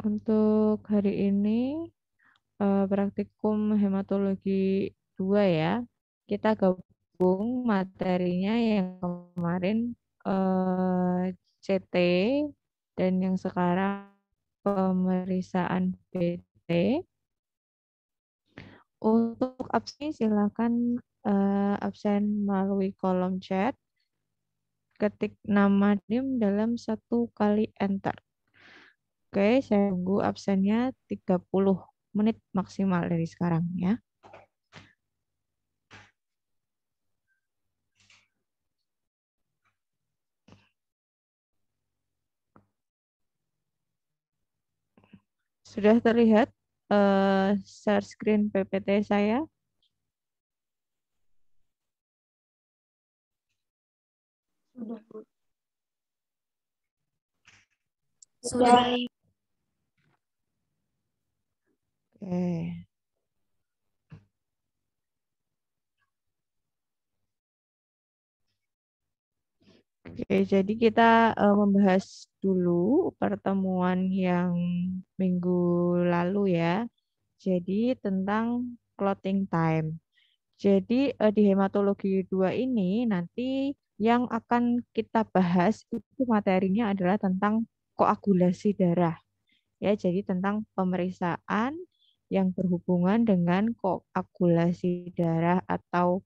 untuk hari ini uh, praktikum hematologi 2 ya. Kita gabung materinya yang kemarin uh, eh, CT dan yang sekarang pemeriksaan PT. Untuk absen silakan uh, absen melalui kolom chat ketik nama DIM dalam satu kali enter. Oke, saya tunggu absennya 30 menit maksimal dari sekarang ya. Sudah terlihat uh, share screen PPT saya? Sudah, Sudah okay. Oke, jadi kita uh, membahas dulu pertemuan yang minggu lalu ya. Jadi tentang clotting time. Jadi uh, di hematologi 2 ini nanti yang akan kita bahas itu materinya adalah tentang koagulasi darah. Ya, jadi tentang pemeriksaan yang berhubungan dengan koagulasi darah atau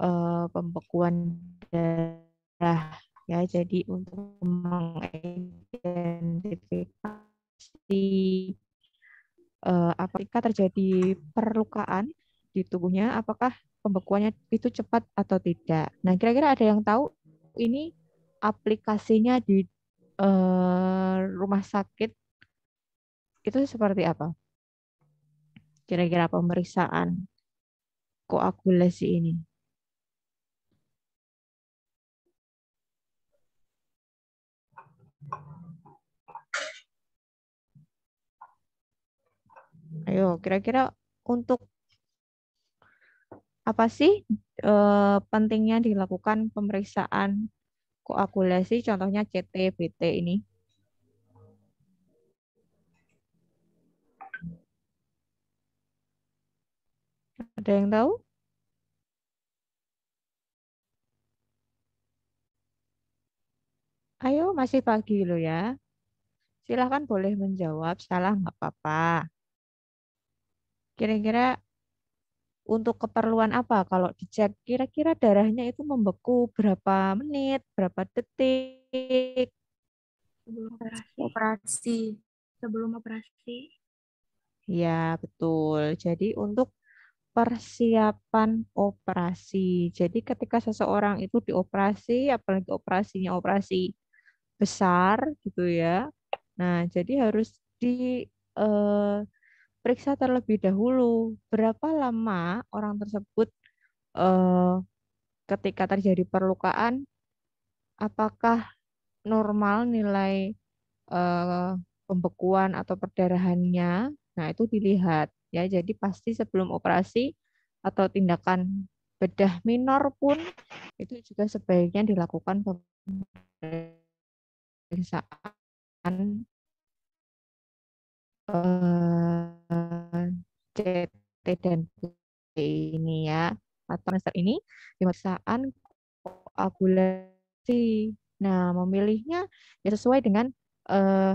uh, pembekuan darah ya jadi untuk mengidentifikasi uh, apakah terjadi perlukaan di tubuhnya apakah pembekuannya itu cepat atau tidak nah kira-kira ada yang tahu ini aplikasinya di uh, rumah sakit itu seperti apa kira-kira pemeriksaan koagulasi ini? Ayo, kira-kira untuk apa sih e, pentingnya dilakukan pemeriksaan koagulasi, contohnya CT, ini? Ada yang tahu? Ayo, masih pagi lo ya. Silahkan boleh menjawab, salah nggak apa-apa. Kira-kira untuk keperluan apa kalau dicek? Kira-kira darahnya itu membeku berapa menit, berapa detik? Sebelum operasi. operasi. Sebelum operasi. Ya, betul. Jadi untuk persiapan operasi. Jadi ketika seseorang itu dioperasi, apalagi operasinya operasi besar gitu ya. Nah, jadi harus diperiksa eh, terlebih dahulu berapa lama orang tersebut eh, ketika terjadi perlukaan apakah normal nilai eh, pembekuan atau perdarahannya. Nah, itu dilihat ya jadi pasti sebelum operasi atau tindakan bedah minor pun itu juga sebaiknya dilakukan pemeriksaan eh, CT dan PT ini ya atau semester ini pemeriksaan koagulasi. Nah, memilihnya ya sesuai dengan eh,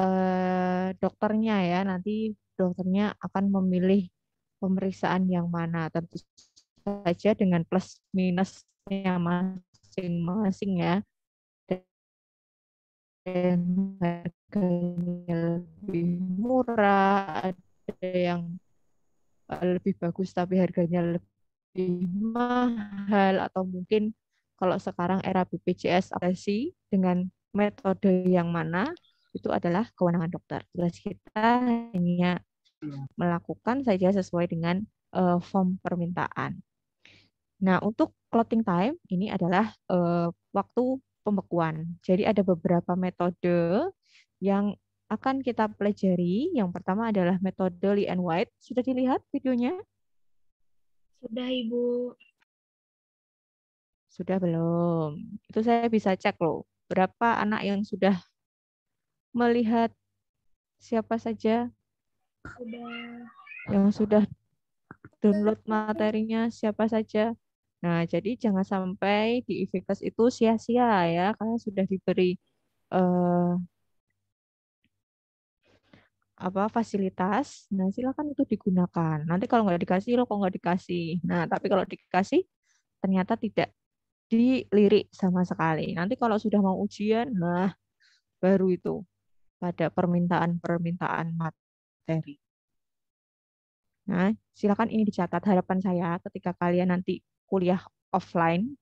Eh, dokternya ya nanti dokternya akan memilih pemeriksaan yang mana tentu saja dengan plus minusnya masing-masing ya dan harganya lebih murah ada yang eh, lebih bagus tapi harganya lebih mahal atau mungkin kalau sekarang era BPJS apa sih dengan metode yang mana itu adalah kewenangan dokter. Tugas kita hanya iya. melakukan saja sesuai dengan uh, form permintaan. Nah, untuk clotting time ini adalah uh, waktu pembekuan. Jadi ada beberapa metode yang akan kita pelajari. Yang pertama adalah metode Lee and White. Sudah dilihat videonya? Sudah, Ibu. Sudah belum? Itu saya bisa cek loh. Berapa anak yang sudah melihat siapa saja sudah. yang sudah download materinya siapa saja. Nah, jadi jangan sampai di IVKAS itu sia-sia ya, karena sudah diberi eh, apa fasilitas. Nah, silakan itu digunakan. Nanti kalau nggak dikasih, lo kok nggak dikasih. Nah, tapi kalau dikasih, ternyata tidak dilirik sama sekali. Nanti kalau sudah mau ujian, nah baru itu pada permintaan-permintaan materi. Nah, silakan ini dicatat harapan saya ketika kalian nanti kuliah offline,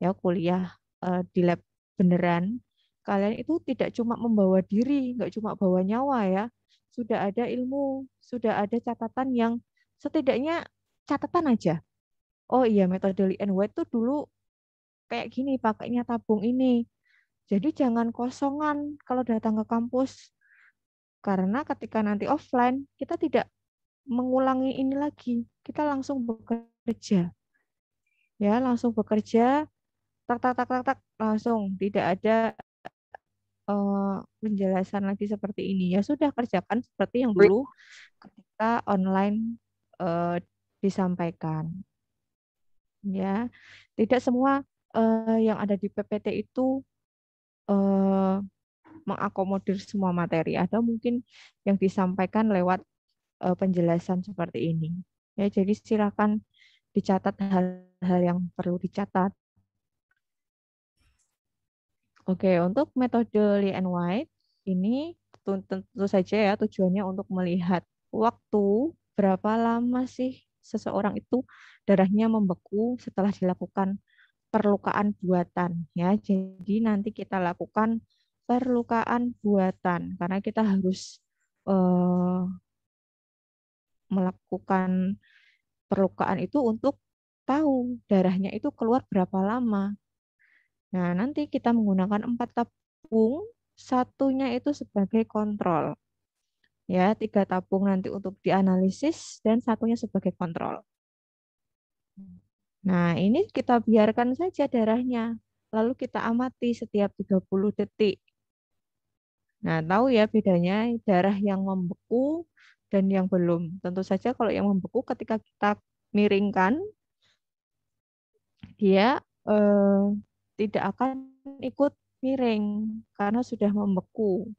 ya kuliah uh, di lab beneran, kalian itu tidak cuma membawa diri, nggak cuma bawa nyawa ya, sudah ada ilmu, sudah ada catatan yang setidaknya catatan aja. Oh iya, metode Lee and White itu dulu kayak gini, pakainya tabung ini, jadi jangan kosongan kalau datang ke kampus. Karena ketika nanti offline, kita tidak mengulangi ini lagi. Kita langsung bekerja. Ya, langsung bekerja tak tak tak tak tak langsung tidak ada uh, penjelasan lagi seperti ini. Ya sudah kerjakan seperti yang dulu ketika online uh, disampaikan. Ya, tidak semua uh, yang ada di PPT itu eh, mengakomodir semua materi. atau mungkin yang disampaikan lewat eh, penjelasan seperti ini. Ya, jadi silakan dicatat hal-hal yang perlu dicatat. Oke, untuk metode Lee and White ini tentu saja ya tujuannya untuk melihat waktu berapa lama sih seseorang itu darahnya membeku setelah dilakukan perlukaan buatan ya. Jadi nanti kita lakukan perlukaan buatan karena kita harus eh, melakukan perlukaan itu untuk tahu darahnya itu keluar berapa lama. Nah, nanti kita menggunakan empat tabung, satunya itu sebagai kontrol. Ya, tiga tabung nanti untuk dianalisis dan satunya sebagai kontrol. Nah, ini kita biarkan saja darahnya. Lalu kita amati setiap 30 detik. Nah, tahu ya bedanya darah yang membeku dan yang belum. Tentu saja kalau yang membeku ketika kita miringkan, dia eh, tidak akan ikut miring karena sudah membeku,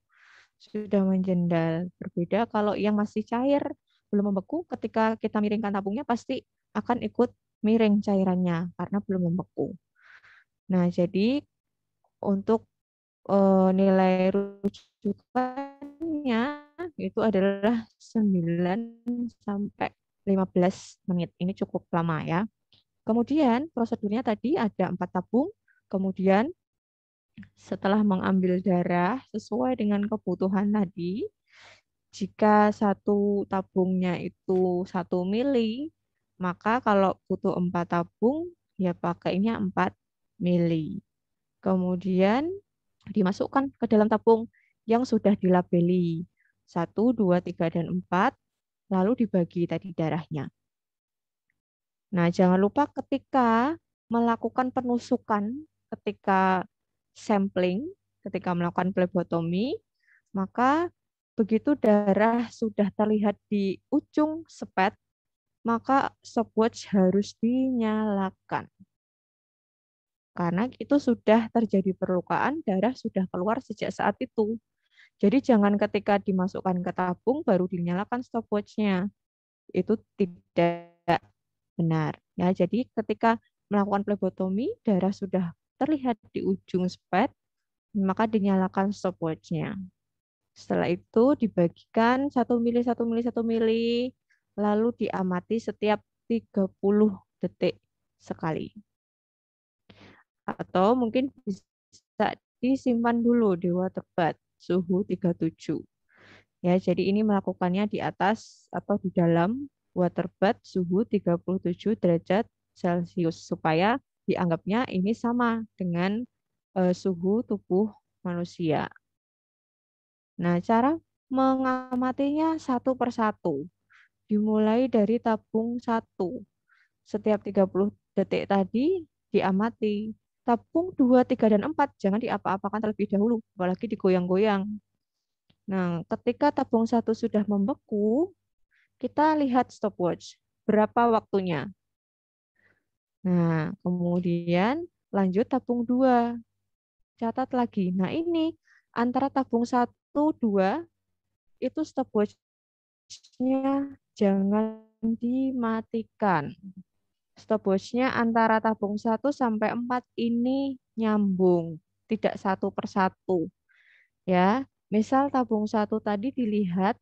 sudah menjendal. Berbeda kalau yang masih cair, belum membeku, ketika kita miringkan tabungnya pasti akan ikut miring cairannya karena belum membeku. Nah, jadi untuk uh, nilai rujukannya itu adalah 9 sampai 15 menit. Ini cukup lama ya. Kemudian prosedurnya tadi ada empat tabung, kemudian setelah mengambil darah sesuai dengan kebutuhan tadi, jika satu tabungnya itu satu mili, maka kalau butuh 4 tabung, ya pakainya 4 mili. Kemudian dimasukkan ke dalam tabung yang sudah dilabeli. 1, 2, 3, dan 4. Lalu dibagi tadi darahnya. Nah, jangan lupa ketika melakukan penusukan, ketika sampling, ketika melakukan plebotomi, maka begitu darah sudah terlihat di ujung sepet maka stopwatch harus dinyalakan. Karena itu sudah terjadi perlukaan, darah sudah keluar sejak saat itu. Jadi jangan ketika dimasukkan ke tabung baru dinyalakan stopwatchnya, Itu tidak benar. Ya, jadi ketika melakukan plebotomi, darah sudah terlihat di ujung spet, maka dinyalakan stopwatchnya. Setelah itu dibagikan 1 mili, 1 mili, 1 mili lalu diamati setiap 30 detik sekali. Atau mungkin bisa disimpan dulu di bath suhu 37. Ya, jadi ini melakukannya di atas atau di dalam water bath suhu 37 derajat Celcius supaya dianggapnya ini sama dengan uh, suhu tubuh manusia. Nah, cara mengamatinya satu persatu dimulai dari tabung 1. Setiap 30 detik tadi diamati. Tabung 2, 3, dan 4 jangan diapa-apakan terlebih dahulu, apalagi digoyang-goyang. Nah, ketika tabung 1 sudah membeku, kita lihat stopwatch. Berapa waktunya? Nah, kemudian lanjut tabung 2. Catat lagi. Nah, ini antara tabung 1, 2, itu stopwatch-nya jangan dimatikan. Stopwatchnya nya antara tabung 1 sampai 4 ini nyambung, tidak satu persatu. Ya, misal tabung satu tadi dilihat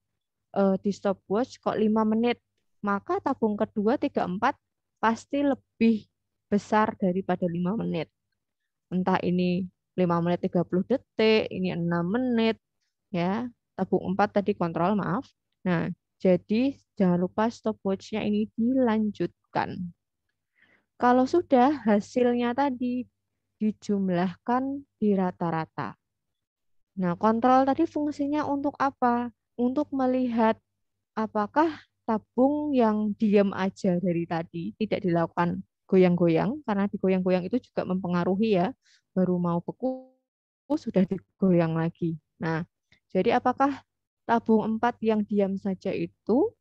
uh, di stopwatch kok 5 menit, maka tabung kedua 3 4 pasti lebih besar daripada 5 menit. Entah ini 5 menit 30 detik, ini 6 menit, ya. Tabung 4 tadi kontrol, maaf. Nah, jadi jangan lupa stopwatchnya ini dilanjutkan. Kalau sudah, hasilnya tadi dijumlahkan di rata-rata. Nah, kontrol tadi fungsinya untuk apa? Untuk melihat apakah tabung yang diam aja dari tadi, tidak dilakukan goyang-goyang, karena digoyang-goyang itu juga mempengaruhi ya, baru mau beku, sudah digoyang lagi. Nah, jadi apakah tabung empat yang diam saja itu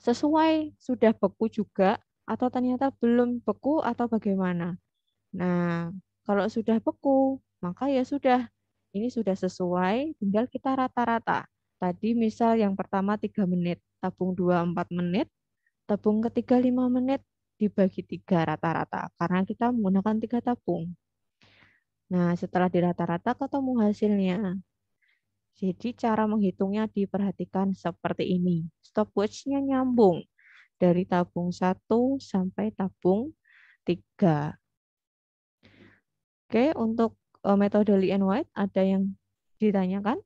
sesuai sudah beku juga atau ternyata belum beku atau bagaimana. Nah, kalau sudah beku, maka ya sudah ini sudah sesuai, tinggal kita rata-rata. Tadi misal yang pertama 3 menit, tabung 2 4 menit, tabung ketiga 5 menit dibagi tiga rata-rata karena kita menggunakan tiga tabung. Nah, setelah dirata-rata ketemu hasilnya. Jadi cara menghitungnya diperhatikan seperti ini. Stopwatchnya nyambung dari tabung 1 sampai tabung 3. Oke, untuk eh, metode Lee and White ada yang ditanyakan?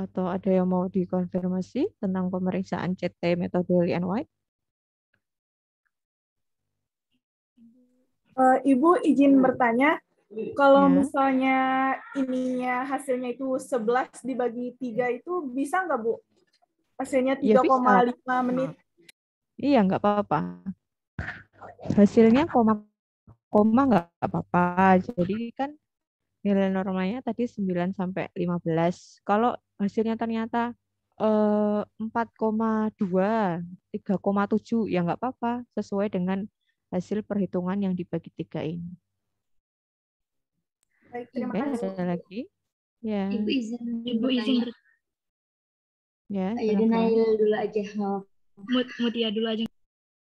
Atau ada yang mau dikonfirmasi tentang pemeriksaan CT metode Lee and White? Uh, Ibu izin hmm. bertanya, kalau ya. misalnya ininya hasilnya itu 11 dibagi 3 itu bisa nggak Bu? Hasilnya 3,5 ya, menit. Iya, nggak apa-apa. Hasilnya koma koma nggak apa-apa. Jadi kan nilai normalnya tadi 9 sampai 15. Kalau hasilnya ternyata eh, 4,2, 3,7 ya nggak apa-apa sesuai dengan hasil perhitungan yang dibagi tiga ini. Baik, terima kasih. kasih. ada lagi? Ya. Ibu izin, Ibu izin. Ya, ayo Denail dulu aja. Mut, Mutia dulu aja.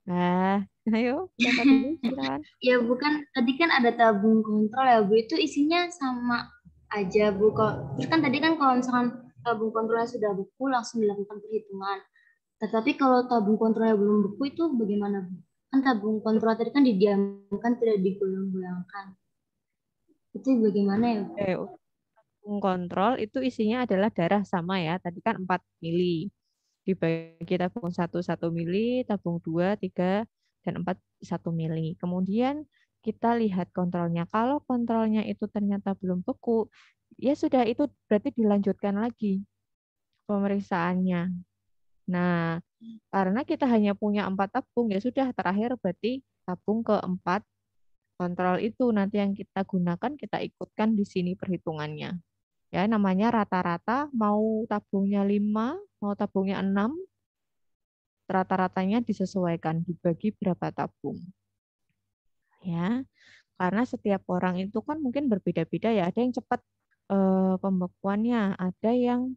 Nah, ayo. ya bukan, tadi kan ada tabung kontrol ya Bu, itu isinya sama aja Bu. Terus kan tadi kan kalau misalkan tabung kontrolnya sudah beku langsung dilakukan perhitungan. Tetapi kalau tabung kontrolnya belum beku itu bagaimana Bu? kan tabung kontrol tadi kan didiamkan tidak digoyang-goyangkan itu bagaimana ya Oke, eh, tabung kontrol itu isinya adalah darah sama ya tadi kan 4 mili dibagi tabung satu satu mili tabung dua tiga dan empat satu mili kemudian kita lihat kontrolnya kalau kontrolnya itu ternyata belum beku ya sudah itu berarti dilanjutkan lagi pemeriksaannya Nah, karena kita hanya punya empat tabung, ya sudah terakhir berarti tabung keempat kontrol itu nanti yang kita gunakan kita ikutkan di sini perhitungannya. Ya, namanya rata-rata mau tabungnya lima mau tabungnya enam rata-ratanya disesuaikan dibagi berapa tabung. Ya. Karena setiap orang itu kan mungkin berbeda-beda ya. Ada yang cepat eh, pembekuannya, ada yang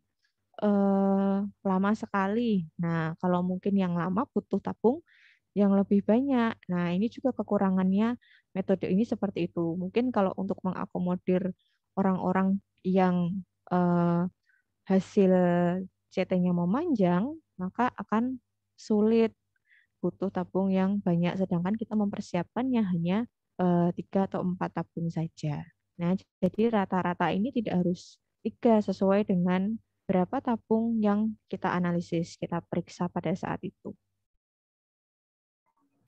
eh, lama sekali. Nah, kalau mungkin yang lama butuh tabung yang lebih banyak. Nah, ini juga kekurangannya metode ini seperti itu. Mungkin kalau untuk mengakomodir orang-orang yang eh, hasil CT-nya memanjang, maka akan sulit butuh tabung yang banyak. Sedangkan kita mempersiapkannya hanya eh, tiga atau empat tabung saja. Nah, jadi rata-rata ini tidak harus tiga sesuai dengan berapa tabung yang kita analisis, kita periksa pada saat itu.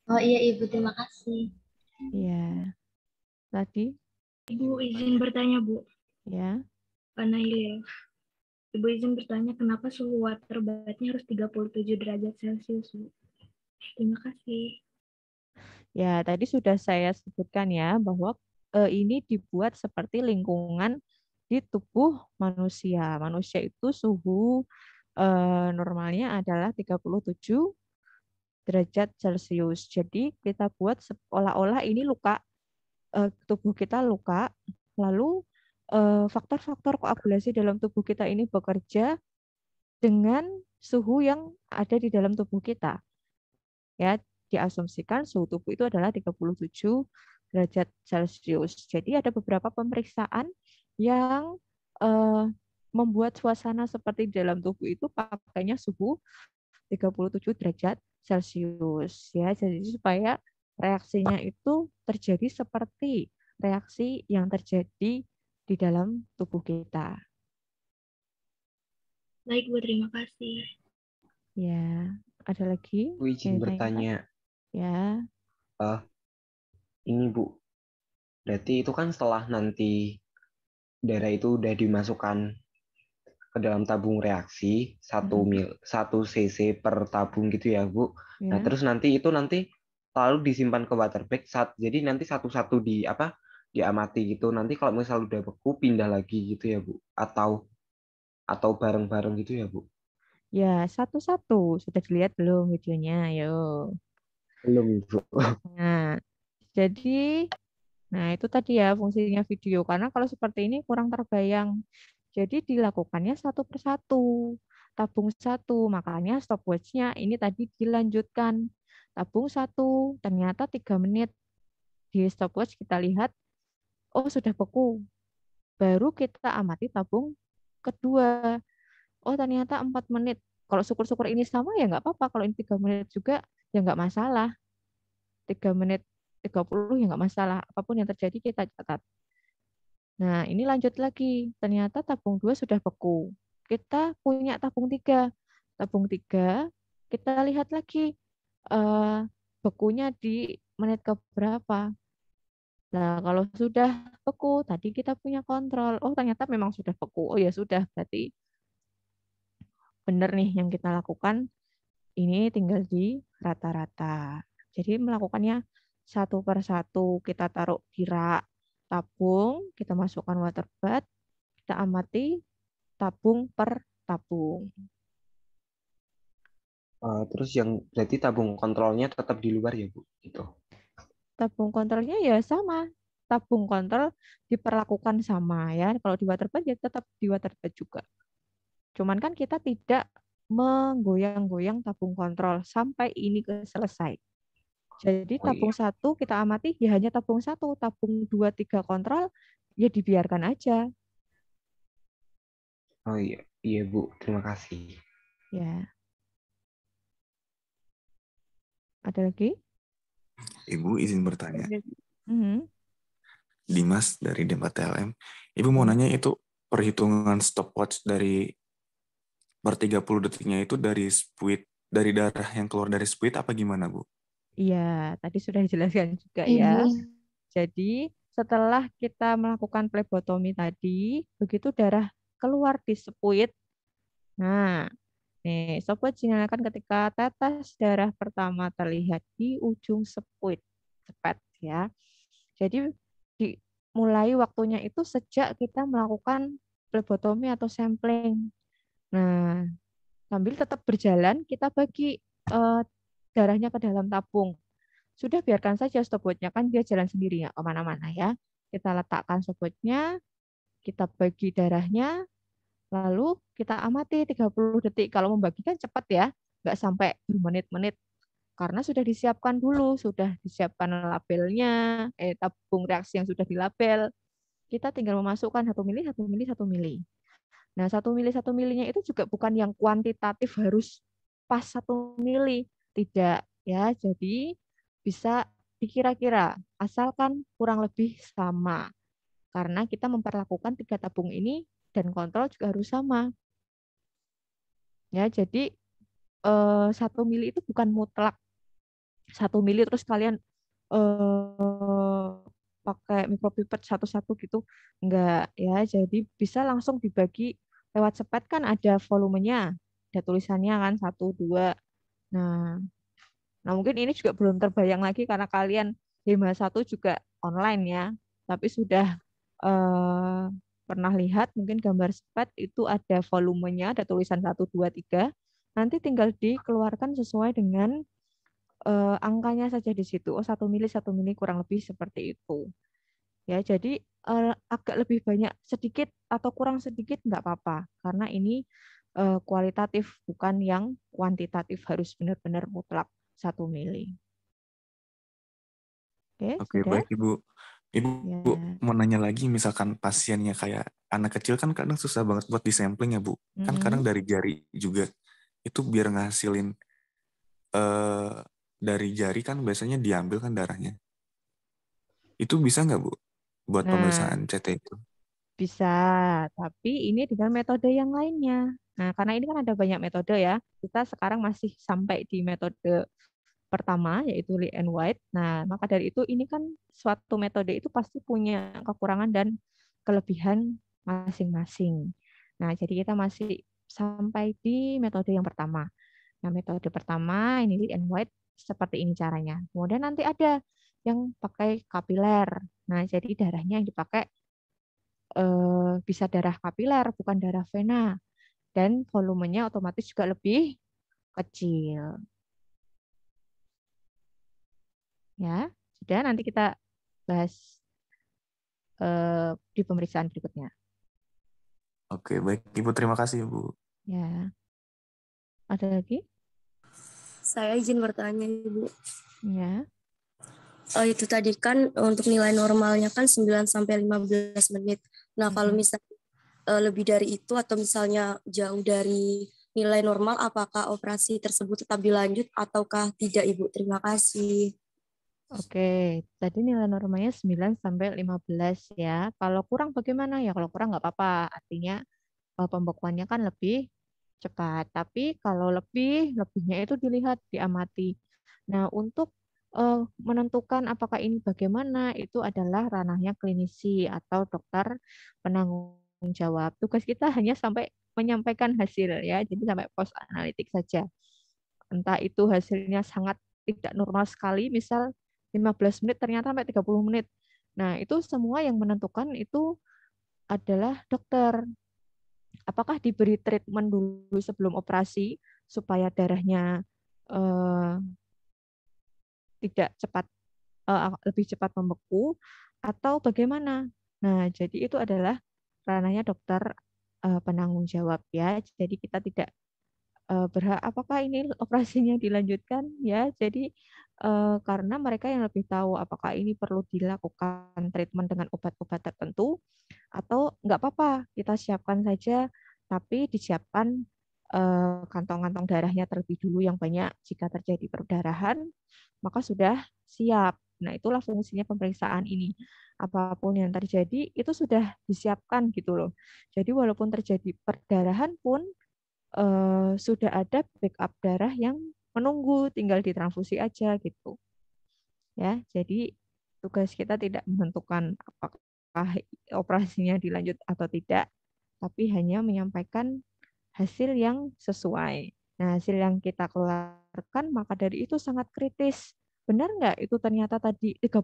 Oh iya Ibu, terima kasih. Iya. Tadi? Ibu izin bertanya Bu. Ya. ya. Ibu izin bertanya kenapa suhu water bathnya harus 37 derajat Celcius Bu? Terima kasih. Ya, tadi sudah saya sebutkan ya bahwa eh, ini dibuat seperti lingkungan di tubuh manusia. Manusia itu suhu eh, normalnya adalah 37 derajat Celcius. Jadi kita buat seolah-olah ini luka eh, tubuh kita luka, lalu eh, faktor-faktor koagulasi dalam tubuh kita ini bekerja dengan suhu yang ada di dalam tubuh kita. Ya, diasumsikan suhu tubuh itu adalah 37 derajat Celcius. Jadi ada beberapa pemeriksaan yang uh, membuat suasana seperti di dalam tubuh itu pakainya suhu 37 derajat Celcius ya. Jadi supaya reaksinya itu terjadi seperti reaksi yang terjadi di dalam tubuh kita. Baik, Bu, terima kasih. Ya, ada lagi? Bu izin ya, bertanya. Ya. Uh, ini Bu, berarti itu kan setelah nanti darah itu udah dimasukkan ke dalam tabung reaksi satu hmm. mil satu cc per tabung gitu ya bu. Nah, ya. Nah terus nanti itu nanti lalu disimpan ke water bag saat jadi nanti satu-satu di apa diamati gitu. Nanti kalau misal udah beku pindah lagi gitu ya bu atau atau bareng-bareng gitu ya bu. Ya satu-satu sudah dilihat belum videonya, yuk. Belum bu. Nah jadi Nah, itu tadi ya fungsinya video. Karena kalau seperti ini kurang terbayang. Jadi dilakukannya satu persatu. Tabung satu, makanya stopwatchnya ini tadi dilanjutkan. Tabung satu, ternyata tiga menit. Di stopwatch kita lihat, oh sudah beku. Baru kita amati tabung kedua. Oh ternyata empat menit. Kalau syukur-syukur ini sama ya nggak apa-apa. Kalau ini tiga menit juga ya nggak masalah. Tiga menit 30 ya nggak masalah. Apapun yang terjadi kita catat. Nah, ini lanjut lagi. Ternyata tabung 2 sudah beku. Kita punya tabung 3. Tabung 3 kita lihat lagi uh, bekunya di menit ke berapa. Nah, kalau sudah beku, tadi kita punya kontrol. Oh, ternyata memang sudah beku. Oh ya sudah, berarti benar nih yang kita lakukan. Ini tinggal di rata-rata. Jadi melakukannya satu per satu kita taruh di rak tabung, kita masukkan water bath, kita amati tabung per tabung. Uh, terus yang berarti tabung kontrolnya tetap di luar ya Bu? Gitu. Tabung kontrolnya ya sama, tabung kontrol diperlakukan sama ya. Kalau di water bath ya tetap di water bath juga. Cuman kan kita tidak menggoyang-goyang tabung kontrol sampai ini selesai. Jadi oh, iya. tabung satu kita amati ya hanya tabung satu, tabung dua tiga kontrol ya dibiarkan aja. Oh iya, iya Bu, terima kasih. Ya. Ada lagi? Ibu izin bertanya. Mm-hmm. Dimas dari Dempa TLM. Ibu mau mhm. nanya itu perhitungan stopwatch dari per 30 detiknya itu dari spuit dari darah yang keluar dari spuit apa gimana, Bu? Iya, tadi sudah dijelaskan juga ya. Iya. Jadi setelah kita melakukan plebotomi tadi, begitu darah keluar di spuit. Nah, nih, sobat dinyalakan ketika tetes darah pertama terlihat di ujung spuit, cepat ya. Jadi dimulai waktunya itu sejak kita melakukan plebotomi atau sampling. Nah, sambil tetap berjalan kita bagi uh, darahnya ke dalam tabung. Sudah biarkan saja stopwatchnya kan dia jalan sendiri ya kemana-mana ya. Kita letakkan stopwatchnya, kita bagi darahnya, lalu kita amati 30 detik. Kalau membagikan cepat ya, nggak sampai bermenit-menit. Karena sudah disiapkan dulu, sudah disiapkan labelnya, eh, tabung reaksi yang sudah dilabel. Kita tinggal memasukkan satu mili, satu mili, satu mili. Nah, satu mili, satu milinya itu juga bukan yang kuantitatif harus pas satu mili tidak ya. Jadi bisa dikira-kira asalkan kurang lebih sama. Karena kita memperlakukan tiga tabung ini dan kontrol juga harus sama. Ya, jadi eh, satu mili itu bukan mutlak satu mili terus kalian eh, pakai mikropipet satu-satu gitu enggak ya jadi bisa langsung dibagi lewat sepet kan ada volumenya ada tulisannya kan satu dua Nah, nah mungkin ini juga belum terbayang lagi karena kalian HEMA 1 juga online ya, tapi sudah eh, pernah lihat mungkin gambar spet itu ada volumenya, ada tulisan 1, 2, 3. Nanti tinggal dikeluarkan sesuai dengan eh, angkanya saja di situ. Oh, 1 mili, 1 mili kurang lebih seperti itu. Ya, jadi eh, agak lebih banyak sedikit atau kurang sedikit nggak apa-apa karena ini Eh, kualitatif bukan yang kuantitatif harus benar-benar mutlak satu mili. Oke, okay, okay baik Ibu. Ibu ya. mau nanya lagi misalkan pasiennya kayak anak kecil kan kadang susah banget buat disampling ya Bu. Mm-hmm. Kan kadang dari jari juga. Itu biar ngasilin uh, dari jari kan biasanya diambil kan darahnya. Itu bisa nggak Bu buat nah, pemeriksaan CT itu? Bisa, tapi ini dengan metode yang lainnya. Nah, karena ini kan ada banyak metode ya. Kita sekarang masih sampai di metode pertama yaitu Lee and White. Nah, maka dari itu ini kan suatu metode itu pasti punya kekurangan dan kelebihan masing-masing. Nah, jadi kita masih sampai di metode yang pertama. Nah, metode pertama ini Lee and White seperti ini caranya. Kemudian nanti ada yang pakai kapiler. Nah, jadi darahnya yang dipakai eh, bisa darah kapiler bukan darah vena dan volumenya otomatis juga lebih kecil. Ya, sudah nanti kita bahas eh, di pemeriksaan berikutnya. Oke, baik Ibu, terima kasih Ibu. Ya. Ada lagi? Saya izin bertanya Ibu. Ya. Oh, itu tadi kan untuk nilai normalnya kan 9 sampai 15 menit. Nah, hmm. kalau mm-hmm. misalnya uh, lebih dari itu atau misalnya jauh dari nilai normal, apakah operasi tersebut tetap dilanjut ataukah tidak, Ibu? Terima kasih. Oke, tadi nilai normalnya 9 sampai 15 ya. Kalau kurang bagaimana ya? Kalau kurang nggak apa-apa. Artinya eh, pembekuannya kan lebih cepat. Tapi kalau lebih, lebihnya itu dilihat, diamati. Nah, untuk uh, menentukan apakah ini bagaimana itu adalah ranahnya klinisi atau dokter penanggung jawab. Tugas kita hanya sampai menyampaikan hasil ya, jadi sampai post analitik saja. Entah itu hasilnya sangat tidak normal sekali, misal 15 menit ternyata sampai 30 menit. Nah, itu semua yang menentukan itu adalah dokter. Apakah diberi treatment dulu sebelum operasi supaya darahnya eh, tidak cepat eh, lebih cepat membeku atau bagaimana? Nah, jadi itu adalah ranahnya dokter uh, penanggung jawab ya. Jadi kita tidak uh, berhak apakah ini operasinya dilanjutkan ya. Jadi uh, karena mereka yang lebih tahu apakah ini perlu dilakukan treatment dengan obat-obat tertentu atau nggak apa-apa kita siapkan saja tapi disiapkan kantong-kantong darahnya terlebih dulu yang banyak jika terjadi perdarahan maka sudah siap Nah, itulah fungsinya pemeriksaan ini. Apapun yang terjadi itu sudah disiapkan gitu loh. Jadi walaupun terjadi perdarahan pun eh, sudah ada backup darah yang menunggu tinggal ditransfusi aja gitu. Ya, jadi tugas kita tidak menentukan apakah operasinya dilanjut atau tidak, tapi hanya menyampaikan hasil yang sesuai. Nah, hasil yang kita keluarkan maka dari itu sangat kritis benar nggak itu ternyata tadi 30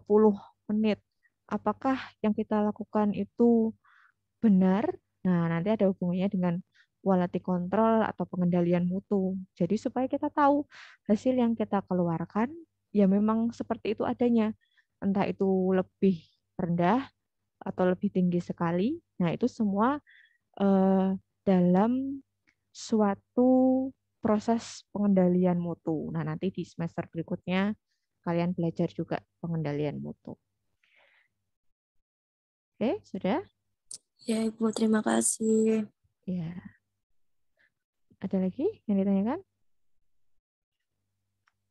menit? Apakah yang kita lakukan itu benar? Nah, nanti ada hubungannya dengan quality control atau pengendalian mutu. Jadi supaya kita tahu hasil yang kita keluarkan ya memang seperti itu adanya. Entah itu lebih rendah atau lebih tinggi sekali. Nah, itu semua eh, dalam suatu proses pengendalian mutu. Nah, nanti di semester berikutnya kalian belajar juga pengendalian mutu. Oke, sudah? Ya, Ibu, terima kasih. Ya. Ada lagi yang ditanyakan?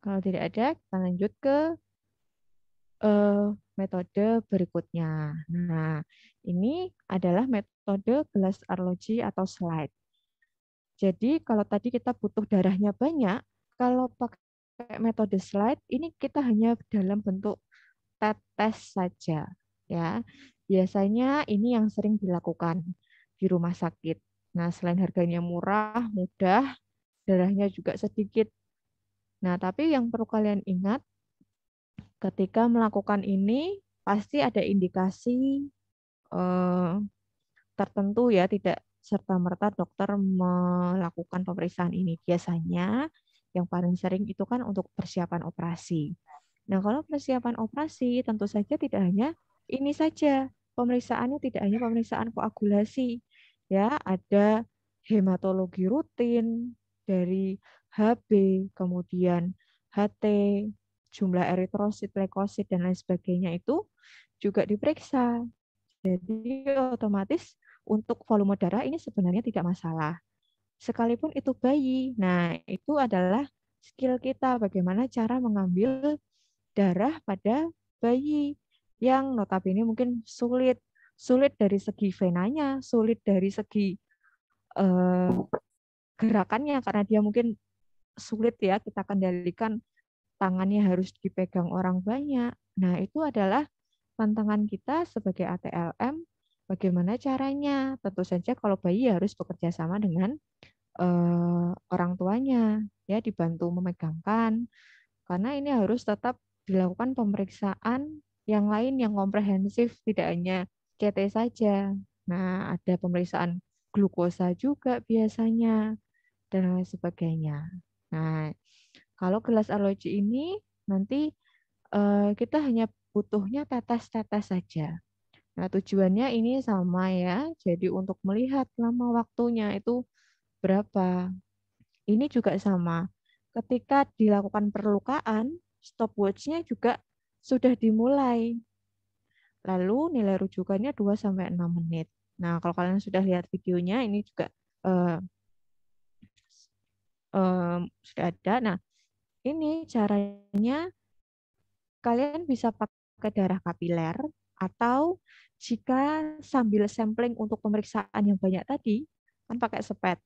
Kalau tidak ada, kita lanjut ke uh, metode berikutnya. Nah, ini adalah metode gelas arloji atau slide. Jadi kalau tadi kita butuh darahnya banyak, kalau pakai pakai metode slide ini kita hanya dalam bentuk tetes saja ya. Biasanya ini yang sering dilakukan di rumah sakit. Nah, selain harganya murah, mudah, darahnya juga sedikit. Nah, tapi yang perlu kalian ingat ketika melakukan ini pasti ada indikasi eh, tertentu ya, tidak serta merta dokter melakukan pemeriksaan ini. Biasanya yang paling sering itu kan untuk persiapan operasi. Nah, kalau persiapan operasi tentu saja tidak hanya ini saja. Pemeriksaannya tidak hanya pemeriksaan koagulasi. Ya, ada hematologi rutin dari HB, kemudian HT, jumlah eritrosit, leukosit dan lain sebagainya itu juga diperiksa. Jadi otomatis untuk volume darah ini sebenarnya tidak masalah sekalipun itu bayi. Nah, itu adalah skill kita bagaimana cara mengambil darah pada bayi yang notabene mungkin sulit, sulit dari segi venanya, sulit dari segi eh, gerakannya karena dia mungkin sulit ya kita kendalikan tangannya harus dipegang orang banyak. Nah, itu adalah tantangan kita sebagai ATLM Bagaimana caranya? Tentu saja kalau bayi harus bekerja sama dengan uh, orang tuanya, ya dibantu memegangkan, karena ini harus tetap dilakukan pemeriksaan yang lain yang komprehensif, tidak hanya CT saja. Nah, ada pemeriksaan glukosa juga biasanya dan lain sebagainya. Nah, kalau gelas aloji ini nanti uh, kita hanya butuhnya tetes-tetes saja. Nah, tujuannya ini sama ya. Jadi untuk melihat lama waktunya itu berapa. Ini juga sama. Ketika dilakukan perlukaan, stopwatch-nya juga sudah dimulai. Lalu nilai rujukannya 2 sampai 6 menit. Nah, kalau kalian sudah lihat videonya ini juga uh, uh, sudah ada. Nah, ini caranya kalian bisa pakai darah kapiler atau jika sambil sampling untuk pemeriksaan yang banyak tadi, kan pakai sepet.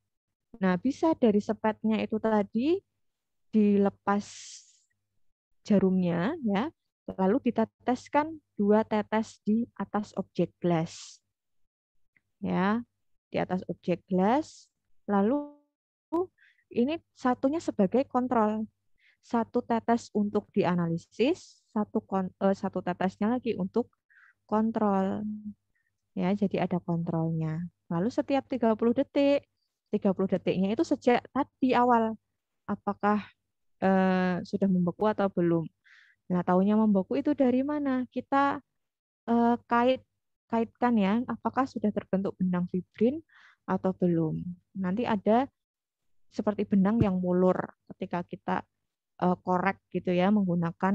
Nah, bisa dari sepetnya itu tadi dilepas jarumnya, ya, lalu diteteskan dua tetes di atas objek glass. Ya, di atas objek glass, lalu ini satunya sebagai kontrol. Satu tetes untuk dianalisis, satu eh, satu tetesnya lagi untuk kontrol. Ya, jadi ada kontrolnya. Lalu setiap 30 detik, 30 detiknya itu sejak tadi awal apakah eh, sudah membeku atau belum. Nah, tahunya membeku itu dari mana? Kita eh, kait kaitkan ya, apakah sudah terbentuk benang fibrin atau belum. Nanti ada seperti benang yang mulur ketika kita eh, korek gitu ya menggunakan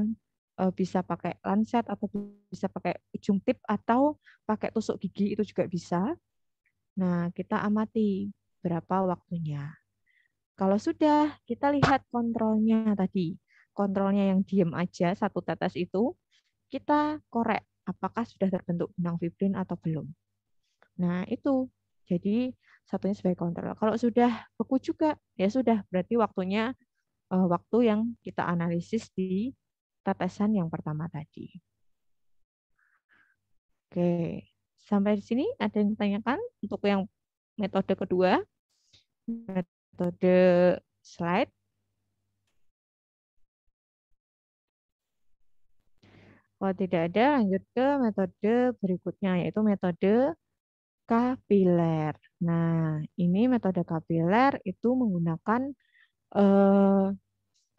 uh, bisa pakai lancet atau bisa pakai ujung tip atau pakai tusuk gigi itu juga bisa. Nah, kita amati berapa waktunya. Kalau sudah, kita lihat kontrolnya tadi. Kontrolnya yang diem aja, satu tetes itu, kita korek apakah sudah terbentuk benang fibrin atau belum. Nah, itu. Jadi, satunya sebagai kontrol. Kalau sudah beku juga, ya sudah. Berarti waktunya eh, waktu yang kita analisis di tetesan yang pertama tadi. Oke, sampai di sini ada yang ditanyakan untuk yang metode kedua, metode slide. Kalau tidak ada, lanjut ke metode berikutnya, yaitu metode kapiler. Nah, ini metode kapiler itu menggunakan eh,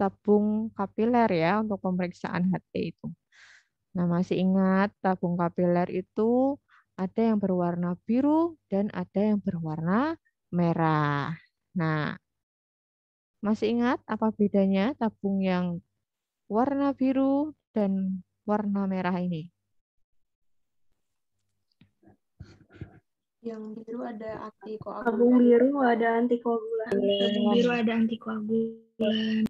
tabung kapiler ya untuk pemeriksaan HT itu. Nah, masih ingat tabung kapiler itu ada yang berwarna biru dan ada yang berwarna merah. Nah, masih ingat apa bedanya tabung yang warna biru dan warna merah ini? Yang biru ada antikoagulan. Tabung biru ada antikoagulan. Tabung biru ada antikoagulan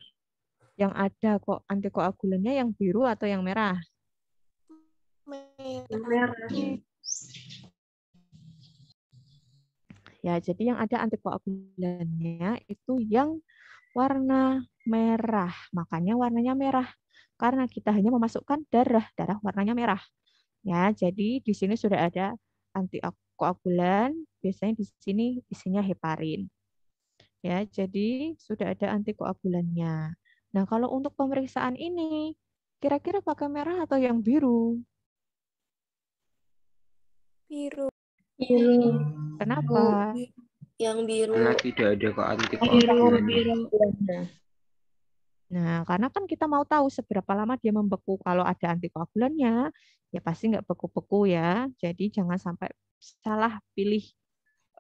yang ada kok antikoagulannya yang biru atau yang merah? Merah. Ya, jadi yang ada antikoagulannya itu yang warna merah. Makanya warnanya merah karena kita hanya memasukkan darah, darah warnanya merah. Ya, jadi di sini sudah ada antikoagulan, biasanya di sini isinya heparin. Ya, jadi sudah ada antikoagulannya. Nah, kalau untuk pemeriksaan ini, kira-kira pakai merah atau yang biru? Biru. Biru. Iya. Kenapa? Yang biru. Karena tidak ada keaktifan. Biru, biru. Nah, karena kan kita mau tahu seberapa lama dia membeku. Kalau ada antikoagulannya, ya pasti nggak beku-beku ya. Jadi jangan sampai salah pilih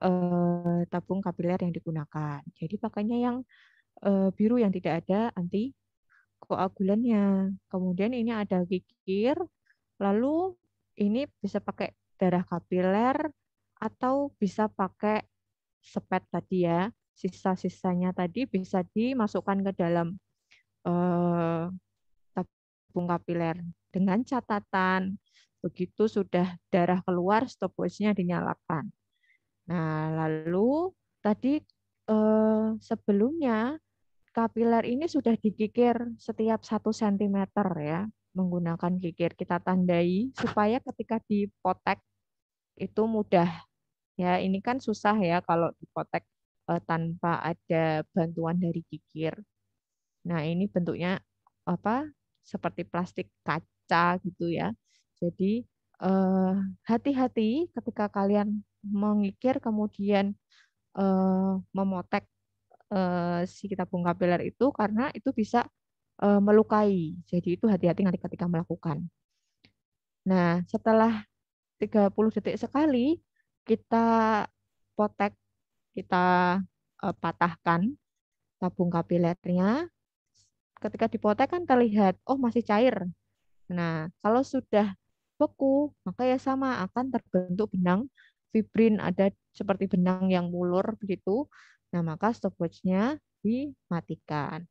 eh, tabung kapiler yang digunakan. Jadi pakainya yang Eh, biru yang tidak ada anti koagulannya. Kemudian ini ada kikir, lalu ini bisa pakai darah kapiler atau bisa pakai sepet tadi ya. Sisa-sisanya tadi bisa dimasukkan ke dalam eh, tabung kapiler dengan catatan begitu sudah darah keluar stop dinyalakan. Nah, lalu tadi eh, sebelumnya kapiler ini sudah dikikir setiap 1 cm ya, menggunakan kikir kita tandai supaya ketika dipotek itu mudah. Ya, ini kan susah ya kalau dipotek eh, tanpa ada bantuan dari kikir. Nah, ini bentuknya apa? Seperti plastik kaca gitu ya. Jadi hati eh, hati-hati ketika kalian mengikir kemudian eh, memotek Eh, si si tabung pilar itu karena itu bisa uh, melukai. Jadi itu hati-hati nanti ketika melakukan. Nah, setelah 30 detik sekali kita potek, kita uh, patahkan tabung kapilernya. Ketika dipotek kan terlihat, oh masih cair. Nah, kalau sudah beku, maka ya sama akan terbentuk benang fibrin ada seperti benang yang mulur begitu. Nah, maka stopwatch-nya dimatikan.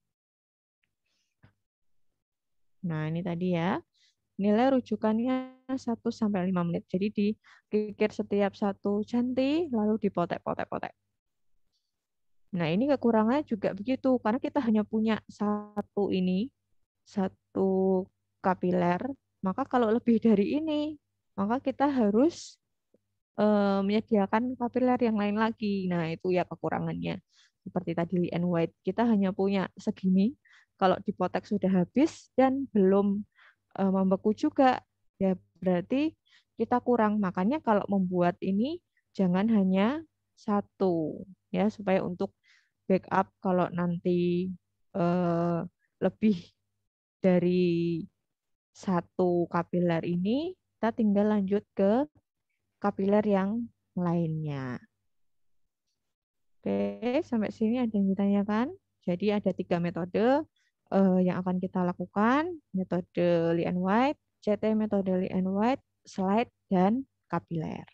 Nah, ini tadi ya. Nilai rujukannya 1 sampai 5 menit. Jadi dikikir setiap satu centi lalu dipotek-potek-potek. Nah, ini kekurangannya juga begitu karena kita hanya punya satu ini, satu kapiler, maka kalau lebih dari ini, maka kita harus Eh, menyediakan kapiler yang lain lagi. Nah, itu ya kekurangannya. Seperti tadi Lee and White, kita hanya punya segini. Kalau di potek sudah habis dan belum eh, membeku juga, ya berarti kita kurang. Makanya kalau membuat ini jangan hanya satu ya supaya untuk backup kalau nanti eh, lebih dari satu kapiler ini kita tinggal lanjut ke kapiler yang lainnya. Oke, sampai sini ada yang ditanyakan. Jadi ada tiga metode uh, yang akan kita lakukan, metode Lee and White, CT metode Lee and White, slide, dan kapiler.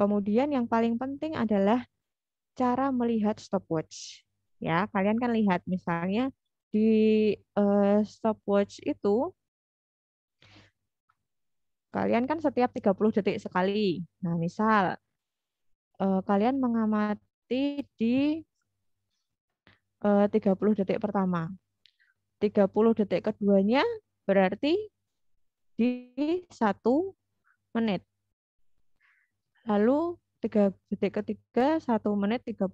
Kemudian yang paling penting adalah cara melihat stopwatch. Ya, kalian kan lihat misalnya di uh, stopwatch itu kalian kan setiap 30 detik sekali. Nah, misal uh, kalian mengamati di eh, uh, 30 detik pertama. 30 detik keduanya berarti di 1 menit. Lalu 3 detik ketiga 1 menit 30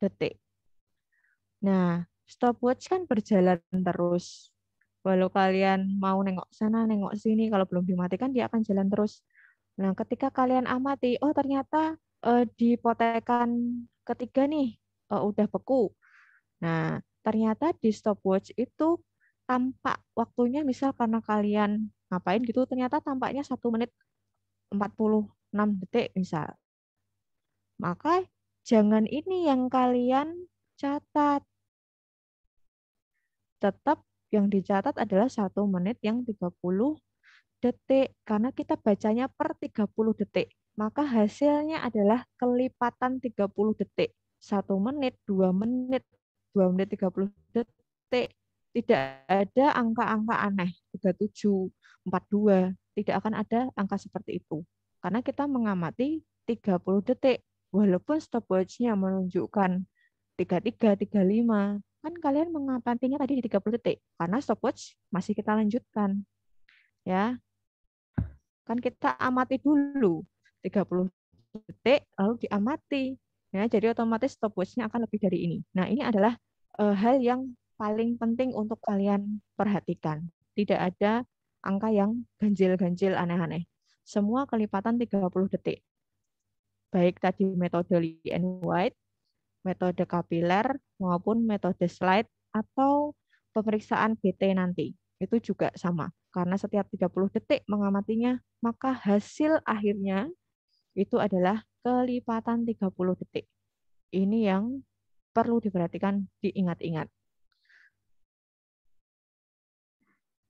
detik. Nah, stopwatch kan berjalan terus. Walau kalian mau nengok sana, nengok sini, kalau belum dimatikan dia akan jalan terus. Nah, ketika kalian amati, oh ternyata eh, di potekan ketiga nih eh, udah beku. Nah, ternyata di stopwatch itu tampak waktunya misal karena kalian ngapain gitu, ternyata tampaknya satu menit 46 detik misal. Maka jangan ini yang kalian catat tetap yang dicatat adalah 1 menit yang 30 detik karena kita bacanya per 30 detik. Maka hasilnya adalah kelipatan 30 detik. 1 menit, 2 menit, 2 menit 30 detik. Tidak ada angka-angka aneh, 37, 42. Tidak akan ada angka seperti itu. Karena kita mengamati 30 detik. Walaupun stopwatchnya menunjukkan 33, 35, kan kalian mengamatinya tadi di 30 detik karena stopwatch masih kita lanjutkan. Ya. Kan kita amati dulu 30 detik lalu diamati. Ya, jadi otomatis stopwatchnya akan lebih dari ini. Nah, ini adalah uh, hal yang paling penting untuk kalian perhatikan. Tidak ada angka yang ganjil-ganjil aneh-aneh. Semua kelipatan 30 detik. Baik tadi metode Lee and White metode kapiler maupun metode slide atau pemeriksaan BT nanti. Itu juga sama. Karena setiap 30 detik mengamatinya, maka hasil akhirnya itu adalah kelipatan 30 detik. Ini yang perlu diperhatikan, diingat-ingat.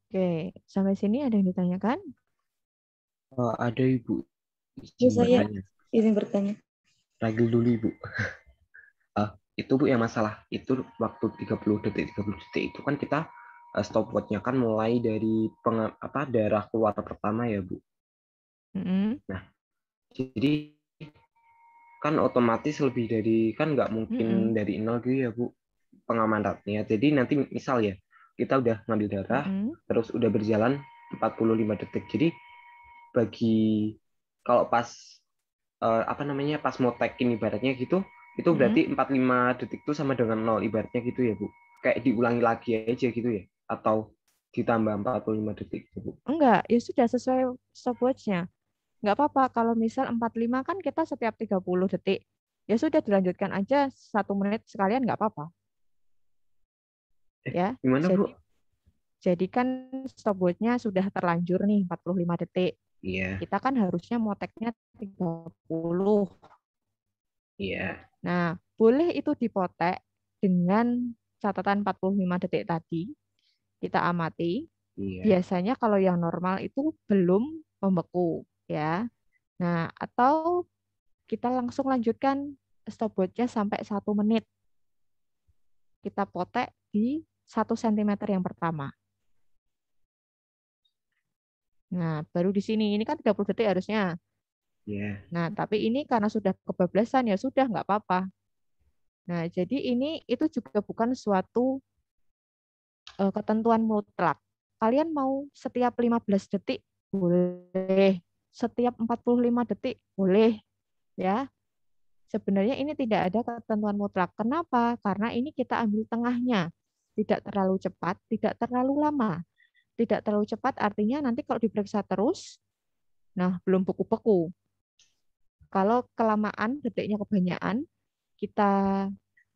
Oke, sampai sini ada yang ditanyakan? Oh, ada Ibu. Izin ya, saya bertanya. izin bertanya. Ragil dulu Ibu. itu bu yang masalah itu waktu 30 detik 30 detik itu kan kita eh, stopwatchnya kan mulai dari peng, apa darah keluar pertama ya bu mm -hmm. nah jadi kan otomatis lebih dari kan nggak mungkin mm -hmm. dari nol gitu ya bu pengamatannya jadi nanti misal ya kita udah ngambil darah mm -hmm. terus udah berjalan 45 detik jadi bagi kalau pas uh, apa namanya pas mau tag ini ibaratnya gitu itu berarti hmm. 45 detik itu sama dengan nol ibaratnya gitu ya, Bu. Kayak diulangi lagi aja gitu ya atau ditambah 45 detik gitu, Bu. Enggak, ya sudah sesuai stopwatchnya Enggak apa-apa kalau misal 45 kan kita setiap 30 detik. Ya sudah dilanjutkan aja satu menit sekalian enggak apa-apa. Eh, ya. Gimana, jadi, Bu? Jadi kan stopwatchnya sudah terlanjur nih 45 detik. Iya. Yeah. Kita kan harusnya moteknya 30. Iya. Yeah. Nah, boleh itu dipotek dengan catatan 45 detik tadi. Kita amati. Iya. Biasanya kalau yang normal itu belum membeku, ya. Nah, atau kita langsung lanjutkan stopwatchnya sampai satu menit. Kita potek di satu sentimeter yang pertama. Nah, baru di sini. Ini kan 30 detik harusnya. Yeah. Nah, tapi ini karena sudah kebablasan ya sudah nggak apa-apa. Nah, jadi ini itu juga bukan suatu uh, ketentuan mutlak. Kalian mau setiap 15 detik boleh, setiap 45 detik boleh, ya. Sebenarnya ini tidak ada ketentuan mutlak. Kenapa? Karena ini kita ambil tengahnya. Tidak terlalu cepat, tidak terlalu lama. Tidak terlalu cepat artinya nanti kalau diperiksa terus, nah belum beku-beku kalau kelamaan, detiknya kebanyakan, kita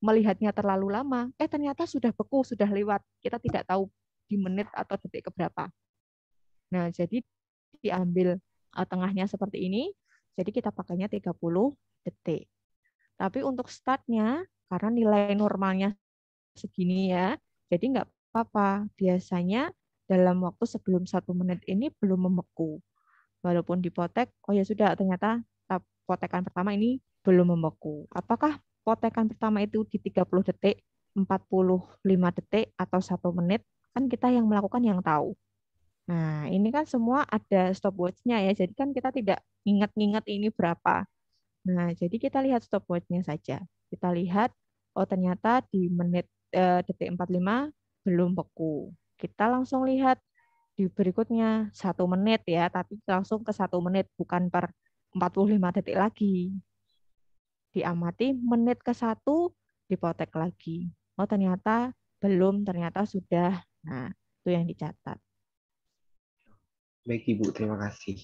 melihatnya terlalu lama, eh ternyata sudah beku, sudah lewat. Kita tidak tahu di menit atau detik keberapa. Nah, jadi diambil tengahnya seperti ini, jadi kita pakainya 30 detik. Tapi untuk startnya, karena nilai normalnya segini ya, jadi nggak apa-apa. Biasanya dalam waktu sebelum satu menit ini belum membeku. Walaupun dipotek, oh ya sudah, ternyata potekan pertama ini belum membeku. Apakah potekan pertama itu di 30 detik, 45 detik, atau satu menit? Kan kita yang melakukan yang tahu. Nah, ini kan semua ada stopwatch-nya ya, jadi kan kita tidak ingat-ingat ini berapa. Nah, jadi kita lihat stopwatch-nya saja. Kita lihat, oh ternyata di menit eh, detik 45 belum beku. Kita langsung lihat di berikutnya satu menit ya, tapi langsung ke satu menit, bukan per 45 detik lagi. Diamati menit ke satu dipotek lagi. Oh ternyata belum, ternyata sudah. Nah, itu yang dicatat. Baik Ibu, terima kasih.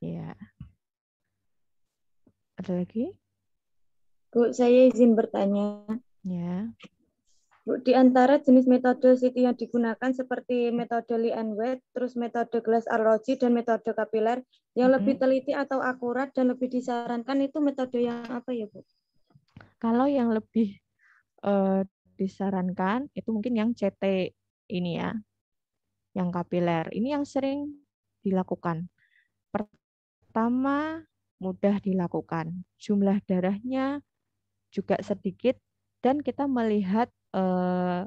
Ya. Ada lagi? Bu, saya izin bertanya. Ya bu Di antara jenis metode CT yang digunakan seperti metode Lee and Wade, terus metode Glass arloji dan metode kapiler yang -hmm. lebih teliti atau akurat dan lebih disarankan itu metode yang apa ya, Bu? Kalau yang lebih uh, disarankan itu mungkin yang CT ini ya. Yang kapiler. Ini yang sering dilakukan. Pertama, mudah dilakukan. Jumlah darahnya juga sedikit dan kita melihat eh,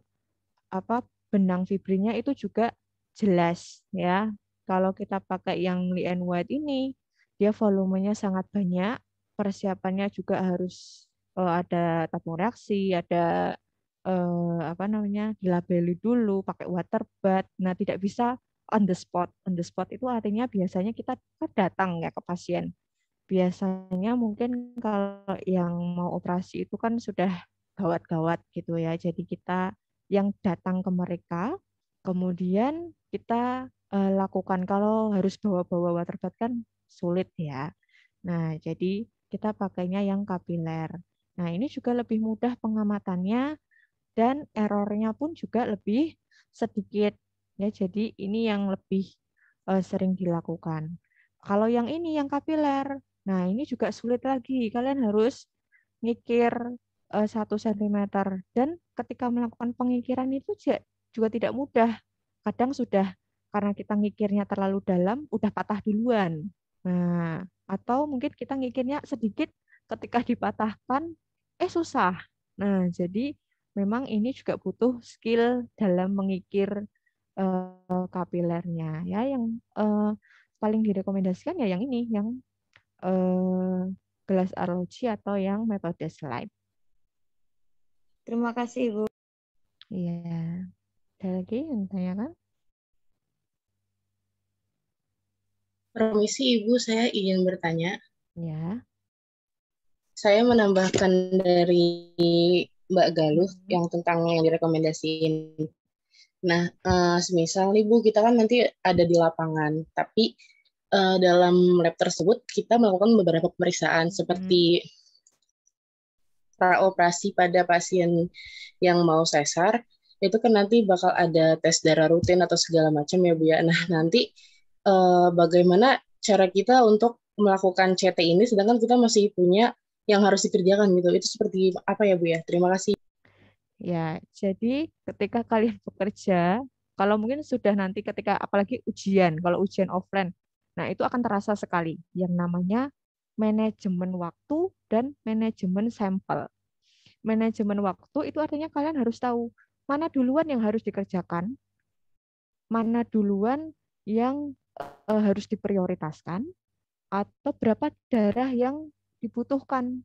apa benang fibrinya itu juga jelas ya. Kalau kita pakai yang Lee and White ini, dia volumenya sangat banyak, persiapannya juga harus eh, ada tabung reaksi, ada eh, apa namanya dilabeli dulu, pakai water bath. Nah tidak bisa on the spot. On the spot itu artinya biasanya kita kan datang ya ke pasien biasanya mungkin kalau yang mau operasi itu kan sudah gawat-gawat gitu ya. Jadi kita yang datang ke mereka, kemudian kita uh, lakukan kalau harus bawa-bawa waterbed kan sulit ya. Nah, jadi kita pakainya yang kapiler. Nah, ini juga lebih mudah pengamatannya dan errornya pun juga lebih sedikit ya. Jadi ini yang lebih uh, sering dilakukan. Kalau yang ini yang kapiler, nah ini juga sulit lagi. Kalian harus mikir Eh, satu sentimeter dan ketika melakukan pengikiran itu juga tidak mudah kadang sudah karena kita ngikirnya terlalu dalam udah patah duluan nah atau mungkin kita ngikirnya sedikit ketika dipatahkan eh susah nah jadi memang ini juga butuh skill dalam mengikir eh, kapilernya ya yang eh, paling direkomendasikan ya yang ini yang eh, gelas arloji atau yang metode slide Terima kasih Ibu. Iya. Ada lagi yang kan? Permisi Ibu, saya ingin bertanya. Ya. Saya menambahkan dari Mbak Galuh hmm. yang tentang yang direkomendasiin. Nah, eh, semisal nih Bu, kita kan nanti ada di lapangan, tapi eh, dalam lab tersebut kita melakukan beberapa pemeriksaan seperti hmm praoperasi pada pasien yang mau sesar itu kan nanti bakal ada tes darah rutin atau segala macam ya Bu ya. Nah, nanti eh, bagaimana cara kita untuk melakukan CT ini sedangkan kita masih punya yang harus dikerjakan gitu. Itu seperti apa ya Bu ya? Terima kasih. Ya, jadi ketika kalian bekerja, kalau mungkin sudah nanti ketika apalagi ujian, kalau ujian offline, nah itu akan terasa sekali yang namanya manajemen waktu dan manajemen sampel. Manajemen waktu itu artinya kalian harus tahu mana duluan yang harus dikerjakan, mana duluan yang e, harus diprioritaskan, atau berapa darah yang dibutuhkan.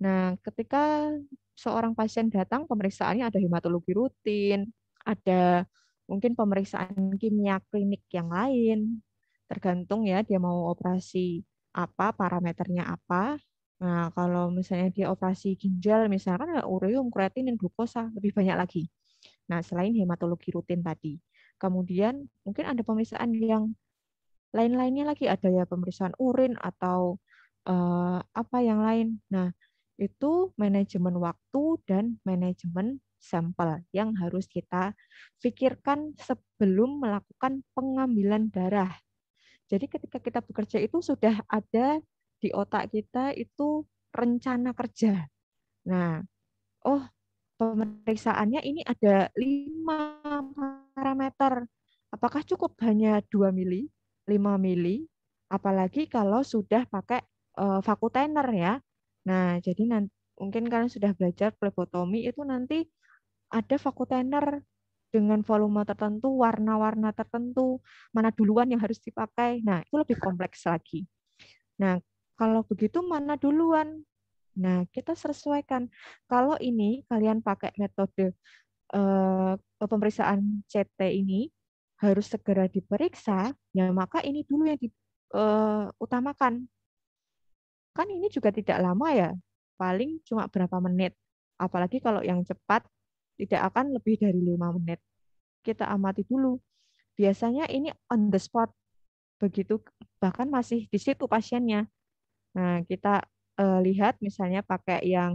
Nah, ketika seorang pasien datang, pemeriksaannya ada hematologi rutin, ada mungkin pemeriksaan kimia klinik yang lain, tergantung ya dia mau operasi apa parameternya apa. Nah, kalau misalnya dia operasi ginjal, misalkan ada ureum, kreatin, dan glukosa, lebih banyak lagi. Nah, selain hematologi rutin tadi. Kemudian mungkin ada pemeriksaan yang lain-lainnya lagi, ada ya pemeriksaan urin atau uh, apa yang lain. Nah, itu manajemen waktu dan manajemen sampel yang harus kita pikirkan sebelum melakukan pengambilan darah jadi ketika kita bekerja itu sudah ada di otak kita itu rencana kerja. Nah, oh pemeriksaannya ini ada lima parameter. Apakah cukup hanya 2 mili, 5 mili, apalagi kalau sudah pakai uh, ya. Nah, jadi nanti, mungkin kalian sudah belajar plebotomi itu nanti ada vakutainer dengan volume tertentu, warna-warna tertentu, mana duluan yang harus dipakai. Nah, itu lebih kompleks lagi. Nah, kalau begitu mana duluan? Nah, kita sesuaikan. Kalau ini kalian pakai metode eh, pemeriksaan CT ini harus segera diperiksa, ya maka ini dulu yang diutamakan. Eh, kan ini juga tidak lama ya, paling cuma berapa menit. Apalagi kalau yang cepat tidak akan lebih dari lima menit. Kita amati dulu. Biasanya ini on the spot, begitu bahkan masih di situ pasiennya. Nah, kita uh, lihat misalnya pakai yang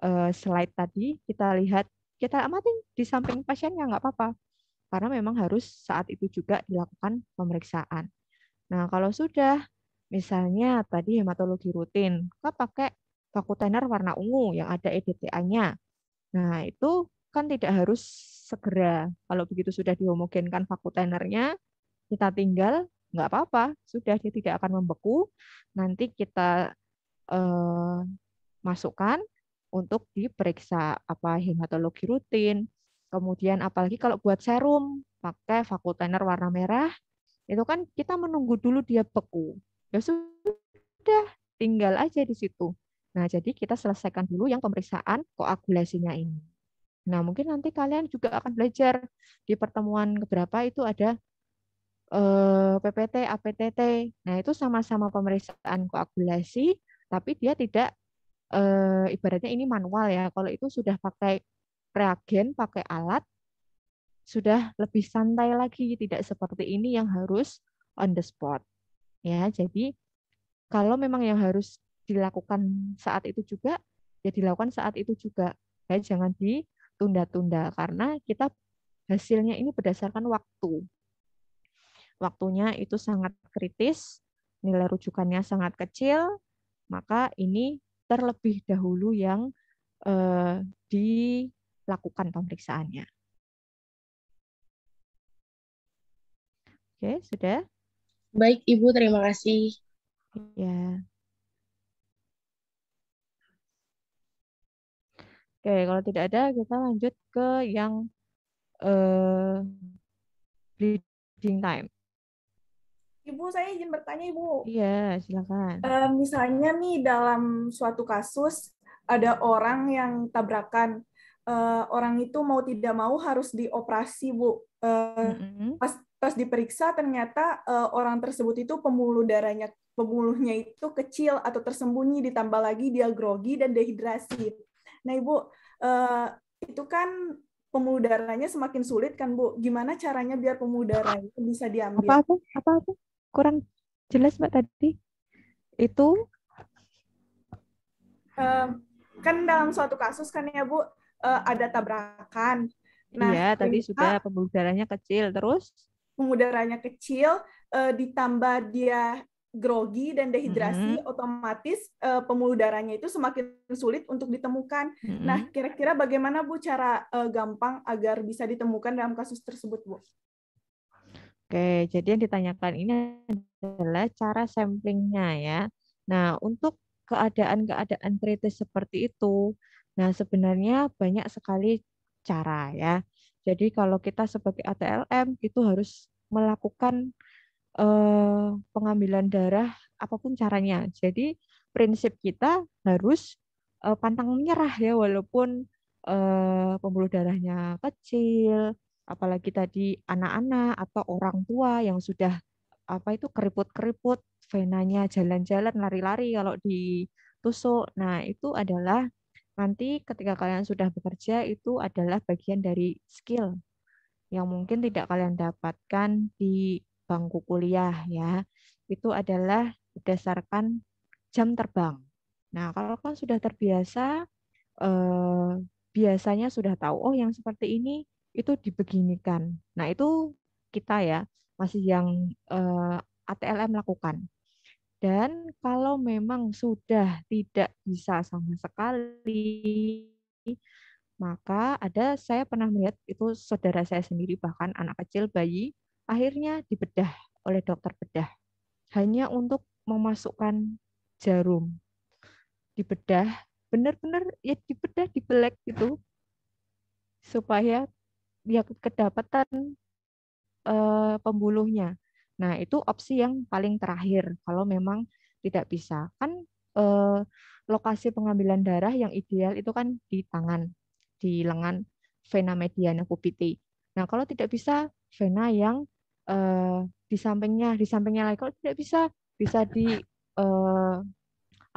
uh, slide tadi, kita lihat kita amati di samping pasiennya nggak apa-apa karena memang harus saat itu juga dilakukan pemeriksaan. Nah, kalau sudah misalnya tadi hematologi rutin, kita pakai vakutener warna ungu yang ada EDTA-nya. Nah, itu kan tidak harus segera. Kalau begitu sudah dihomogenkan vakutenernya, kita tinggal, nggak apa-apa. Sudah, dia tidak akan membeku. Nanti kita eh, masukkan untuk diperiksa apa hematologi rutin. Kemudian apalagi kalau buat serum, pakai vakutener warna merah, itu kan kita menunggu dulu dia beku. Ya sudah, tinggal aja di situ. Nah, jadi kita selesaikan dulu yang pemeriksaan koagulasinya ini. Nah, mungkin nanti kalian juga akan belajar di pertemuan keberapa itu ada eh, PPT, APTT. Nah, itu sama-sama pemeriksaan koagulasi, tapi dia tidak eh, ibaratnya ini manual ya. Kalau itu sudah pakai reagen, pakai alat, sudah lebih santai lagi, tidak seperti ini yang harus on the spot. Ya, jadi kalau memang yang harus dilakukan saat itu juga, ya dilakukan saat itu juga. Ya, jangan ditunda-tunda karena kita hasilnya ini berdasarkan waktu. Waktunya itu sangat kritis, nilai rujukannya sangat kecil, maka ini terlebih dahulu yang eh, dilakukan pemeriksaannya. Oke, sudah? Baik, Ibu, terima kasih. Ya. Oke, kalau tidak ada kita lanjut ke yang uh, time. Ibu, saya izin bertanya, Ibu. Iya, silakan. Uh, misalnya nih dalam suatu kasus ada orang yang tabrakan, uh, orang itu mau tidak mau harus dioperasi, Bu. Uh, mm -hmm. Pas pas diperiksa ternyata uh, orang tersebut itu pembuluh darahnya pembuluhnya itu kecil atau tersembunyi ditambah lagi dia grogi dan dehidrasi. Nah, Ibu, eh, itu kan pemudaranya semakin sulit kan, Bu. Gimana caranya biar pemudaranya bisa diambil? Apa apa? Apa apa? Kurang jelas, Mbak tadi. Itu uh, kan dalam suatu kasus kan ya, Bu, eh, ada tabrakan. Nah, iya, tadi kita, sudah pemudaranya kecil terus pemudaranya kecil, ditambah dia grogi dan dehidrasi, mm -hmm. otomatis uh, pembuluh darahnya itu semakin sulit untuk ditemukan. Mm -hmm. Nah, kira-kira bagaimana Bu cara uh, gampang agar bisa ditemukan dalam kasus tersebut, Bu? Oke, jadi yang ditanyakan ini adalah cara samplingnya ya. Nah, untuk keadaan-keadaan kritis seperti itu, nah sebenarnya banyak sekali cara ya. Jadi kalau kita sebagai ATLM itu harus melakukan Eh, pengambilan darah apapun caranya. Jadi prinsip kita harus eh, pantang menyerah ya walaupun eh, pembuluh darahnya kecil, apalagi tadi anak-anak atau orang tua yang sudah apa itu keriput-keriput venanya jalan-jalan lari-lari kalau ditusuk. Nah, itu adalah nanti ketika kalian sudah bekerja itu adalah bagian dari skill yang mungkin tidak kalian dapatkan di bangku kuliah ya itu adalah berdasarkan jam terbang. Nah, kalau kan sudah terbiasa eh, biasanya sudah tahu oh yang seperti ini itu dibeginikan. Nah, itu kita ya masih yang eh, ATLM lakukan. Dan kalau memang sudah tidak bisa sama sekali, maka ada saya pernah melihat itu saudara saya sendiri bahkan anak kecil bayi Akhirnya dibedah oleh dokter bedah hanya untuk memasukkan jarum. Dibedah, benar-benar ya dibedah, dibelek gitu supaya dia ya kedapatan eh, pembuluhnya. Nah, itu opsi yang paling terakhir kalau memang tidak bisa. Kan eh, lokasi pengambilan darah yang ideal itu kan di tangan, di lengan vena mediana pupiti. Nah, kalau tidak bisa vena yang Eh, di sampingnya, di sampingnya lagi. Kalau tidak bisa, bisa di eh,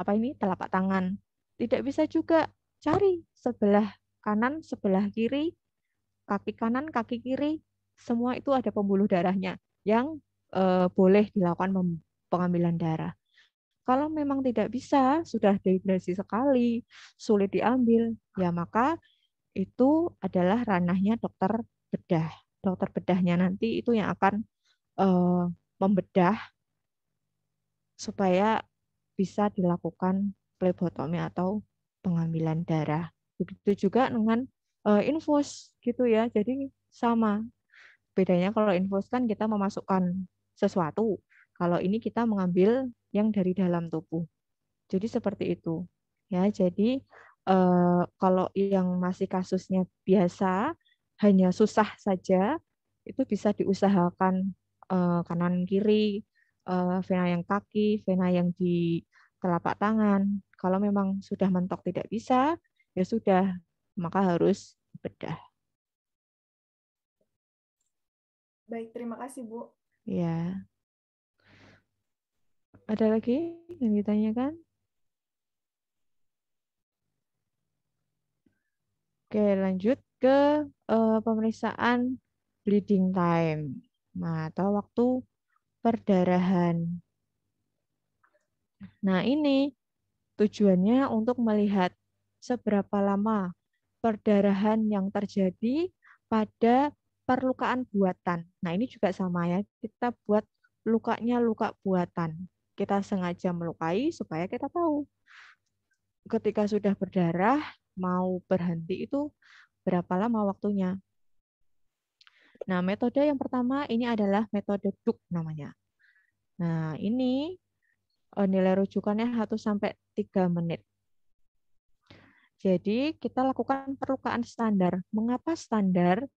apa ini telapak tangan. Tidak bisa juga cari sebelah kanan, sebelah kiri, kaki kanan, kaki kiri, semua itu ada pembuluh darahnya yang eh, boleh dilakukan pengambilan darah. Kalau memang tidak bisa, sudah dehidrasi sekali, sulit diambil, ya maka itu adalah ranahnya dokter bedah dokter bedahnya nanti itu yang akan uh, membedah supaya bisa dilakukan plebotomi atau pengambilan darah. Begitu juga dengan uh, infus gitu ya. Jadi sama. Bedanya kalau infus kan kita memasukkan sesuatu. Kalau ini kita mengambil yang dari dalam tubuh. Jadi seperti itu. Ya, jadi eh, kalau yang masih kasusnya biasa hanya susah saja itu bisa diusahakan eh, kanan kiri eh, vena yang kaki vena yang di telapak tangan kalau memang sudah mentok tidak bisa ya sudah maka harus bedah baik terima kasih bu ya ada lagi yang ditanyakan Oke, lanjut ke uh, pemeriksaan bleeding time nah, atau waktu perdarahan. Nah, ini tujuannya untuk melihat seberapa lama perdarahan yang terjadi pada perlukaan buatan. Nah, ini juga sama ya. Kita buat lukanya luka buatan. Kita sengaja melukai supaya kita tahu ketika sudah berdarah mau berhenti itu berapa lama waktunya. Nah, metode yang pertama ini adalah metode duk namanya. Nah, ini eh, nilai rujukannya 1 sampai 3 menit. Jadi, kita lakukan perukaan standar. Mengapa standar?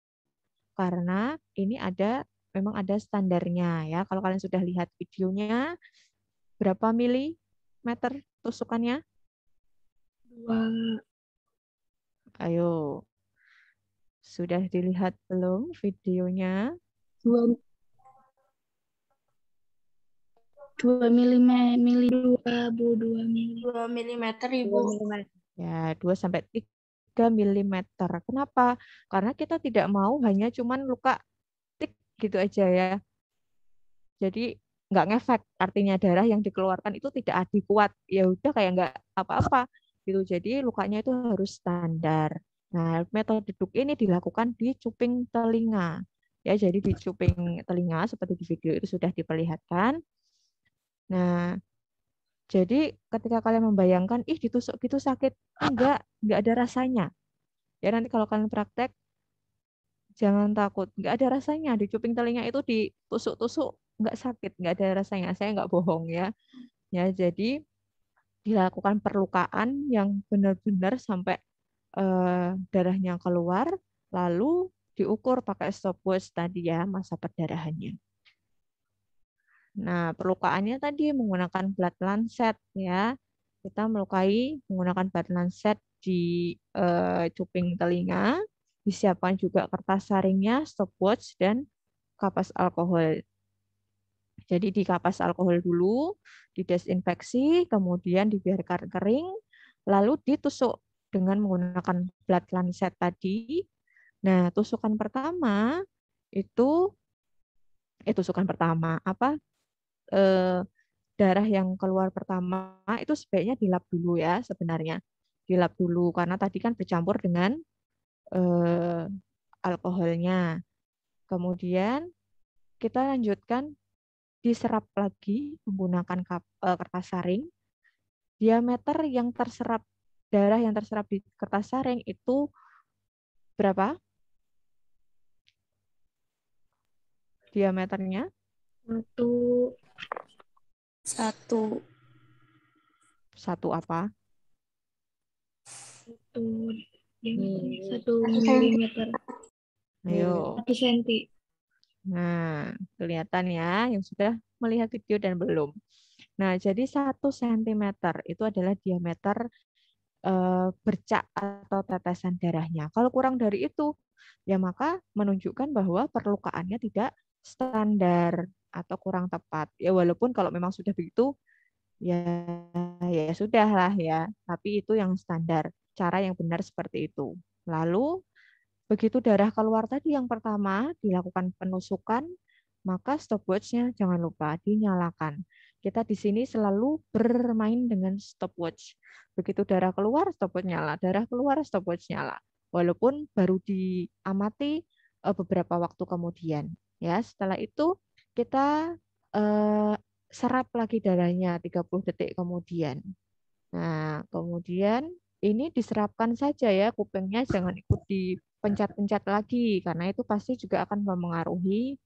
Karena ini ada memang ada standarnya ya. Kalau kalian sudah lihat videonya berapa milimeter tusukannya? Dua. Ayo, sudah dilihat belum videonya? Dua, dua milimeter, dua 2 bu mm ibu. Ya, dua sampai tiga milimeter. Kenapa? Karena kita tidak mau hanya cuman luka tik gitu aja ya. Jadi nggak ngefek artinya darah yang dikeluarkan itu tidak adik kuat. ya udah kayak nggak apa-apa gitu jadi lukanya itu harus standar Nah, metode duduk ini dilakukan di cuping telinga. Ya, jadi di cuping telinga seperti di video itu sudah diperlihatkan. Nah, jadi ketika kalian membayangkan, ih ditusuk gitu sakit, enggak, enggak ada rasanya. Ya nanti kalau kalian praktek, jangan takut, enggak ada rasanya. Di cuping telinga itu ditusuk-tusuk, enggak sakit, enggak ada rasanya. Saya enggak bohong ya. Ya, jadi dilakukan perlukaan yang benar-benar sampai Eh, darahnya keluar, lalu diukur pakai stopwatch tadi ya masa perdarahannya. Nah, perlukaannya tadi menggunakan blood lancet ya. Kita melukai menggunakan blood lancet di eh, cuping telinga. Disiapkan juga kertas saringnya, stopwatch, dan kapas alkohol. Jadi di kapas alkohol dulu, didesinfeksi, kemudian dibiarkan kering, lalu ditusuk dengan menggunakan blood lancet tadi. Nah, tusukan pertama itu eh tusukan pertama apa eh, darah yang keluar pertama itu sebaiknya dilap dulu ya sebenarnya. Dilap dulu karena tadi kan bercampur dengan eh, alkoholnya. Kemudian kita lanjutkan diserap lagi menggunakan eh, kertas saring. Diameter yang terserap darah yang terserap di kertas saring itu berapa? Diameternya? Satu. Satu. Satu apa? Satu. Hmm. Satu milimeter. Ayo. Satu senti. Nah, kelihatan ya yang sudah melihat video dan belum. Nah, jadi satu cm itu adalah diameter Eh, bercak atau tetesan darahnya. Kalau kurang dari itu, ya maka menunjukkan bahwa perlukaannya tidak standar atau kurang tepat. Ya walaupun kalau memang sudah begitu, ya ya sudahlah ya. Tapi itu yang standar, cara yang benar seperti itu. Lalu begitu darah keluar tadi yang pertama dilakukan penusukan, maka stopwatchnya jangan lupa dinyalakan. Kita di sini selalu bermain dengan stopwatch. Begitu darah keluar, stopwatch nyala. Darah keluar, stopwatch nyala. Walaupun baru diamati eh, beberapa waktu kemudian. Ya, setelah itu kita eh, serap lagi darahnya 30 detik kemudian. Nah, kemudian ini diserapkan saja ya kupingnya jangan ikut dipencet-pencet lagi karena itu pasti juga akan mempengaruhi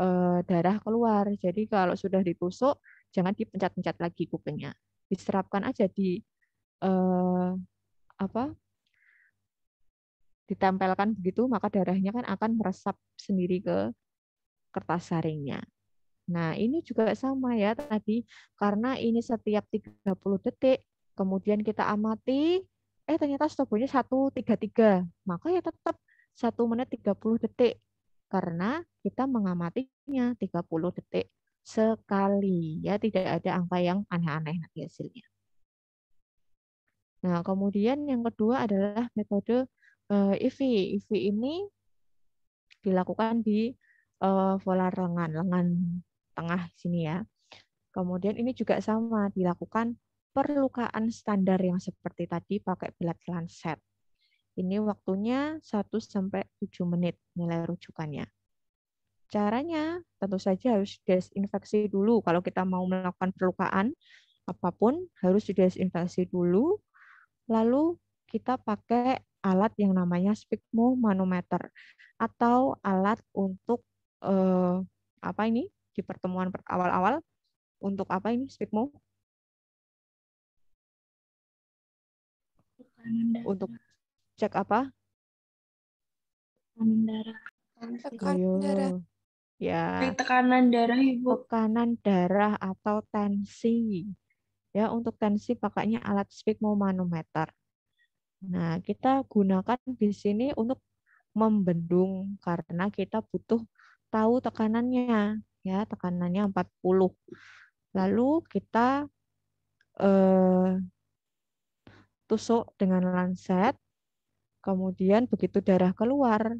eh, darah keluar. Jadi kalau sudah ditusuk jangan dipencet-pencet lagi kupingnya diserapkan aja di eh, apa ditempelkan begitu maka darahnya kan akan meresap sendiri ke kertas saringnya. Nah, ini juga sama ya tadi karena ini setiap 30 detik kemudian kita amati eh ternyata stoponya 133. Maka ya tetap 1 menit 30 detik karena kita mengamatinya 30 detik sekali ya tidak ada angka yang aneh-aneh nanti hasilnya. Nah, kemudian yang kedua adalah metode EV. Eh, IVI. ini dilakukan di pola eh, volar lengan, lengan tengah sini ya. Kemudian ini juga sama dilakukan perlukaan standar yang seperti tadi pakai belat lancet. Ini waktunya 1 sampai 7 menit nilai rujukannya. Caranya tentu saja harus desinfeksi dulu. Kalau kita mau melakukan perlukaan apapun harus didesinfeksi dulu. Lalu kita pakai alat yang namanya manometer atau alat untuk eh, apa ini di pertemuan awal-awal untuk apa ini sphygmo? Untuk cek apa? Tekanan darah. Tekanan darah ya tekanan darah ibu tekanan darah atau tensi ya untuk tensi pakainya alat sphygmomanometer nah kita gunakan di sini untuk membendung karena kita butuh tahu tekanannya ya tekanannya 40 lalu kita eh, tusuk dengan lanset kemudian begitu darah keluar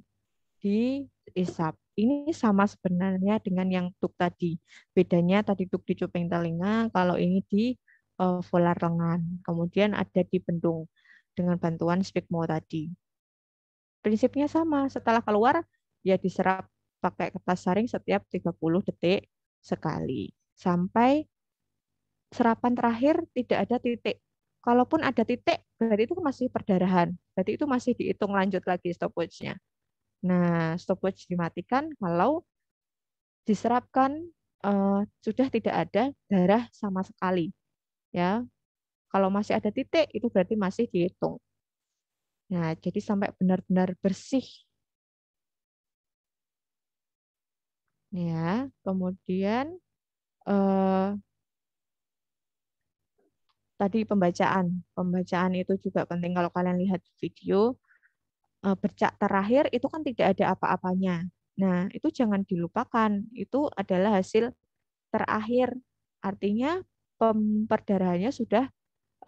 diisap ini sama sebenarnya dengan yang tuk tadi. Bedanya tadi tuk di cuping telinga, kalau ini di uh, volar lengan. Kemudian ada di bendung dengan bantuan spigmo tadi. Prinsipnya sama, setelah keluar ya diserap pakai kertas saring setiap 30 detik sekali. Sampai serapan terakhir tidak ada titik. Kalaupun ada titik, berarti itu masih perdarahan. Berarti itu masih dihitung lanjut lagi stopwatch-nya. Nah, stopwatch dimatikan kalau diserapkan uh, sudah tidak ada darah sama sekali. Ya. Kalau masih ada titik itu berarti masih dihitung. Nah, jadi sampai benar-benar bersih. Ya, kemudian uh, tadi pembacaan. Pembacaan itu juga penting kalau kalian lihat video Eh, bercak terakhir itu kan tidak ada apa-apanya. Nah, itu jangan dilupakan. Itu adalah hasil terakhir. Artinya perdarahannya sudah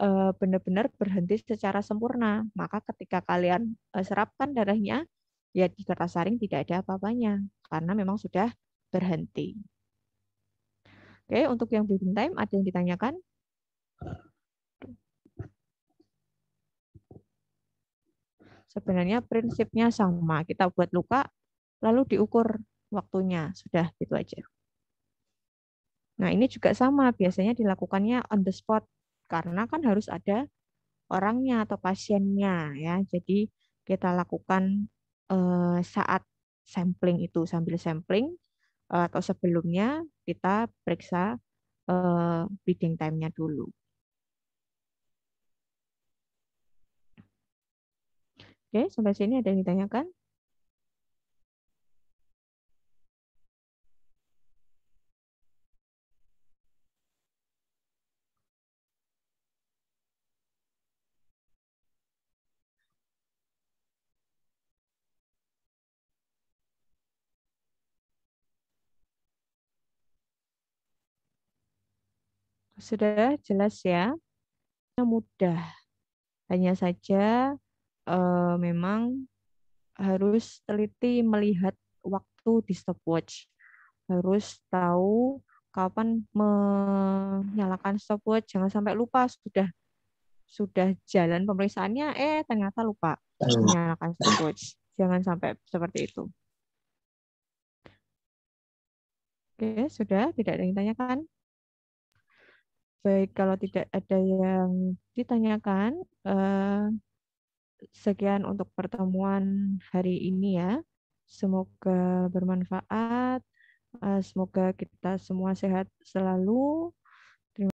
eh, benar-benar berhenti secara sempurna. Maka ketika kalian eh, serapkan darahnya, ya di kertas saring tidak ada apa-apanya karena memang sudah berhenti. Oke, untuk yang breathing time ada yang ditanyakan? sebenarnya prinsipnya sama. Kita buat luka, lalu diukur waktunya. Sudah, gitu aja. Nah, ini juga sama. Biasanya dilakukannya on the spot. Karena kan harus ada orangnya atau pasiennya. ya. Jadi kita lakukan eh, saat sampling itu. Sambil sampling eh, atau sebelumnya kita periksa eh, bleeding time-nya dulu. Oke, sampai sini ada yang ditanyakan? Sudah jelas ya? Mudah. Hanya saja uh, memang harus teliti melihat waktu di stopwatch. Harus tahu kapan menyalakan stopwatch, jangan sampai lupa sudah sudah jalan pemeriksaannya eh ternyata lupa menyalakan stopwatch. Jangan sampai seperti itu. Oke, sudah tidak ada yang ditanyakan. Baik, kalau tidak ada yang ditanyakan, eh, sekian untuk pertemuan hari ini ya. Semoga bermanfaat. Eh, semoga kita semua sehat selalu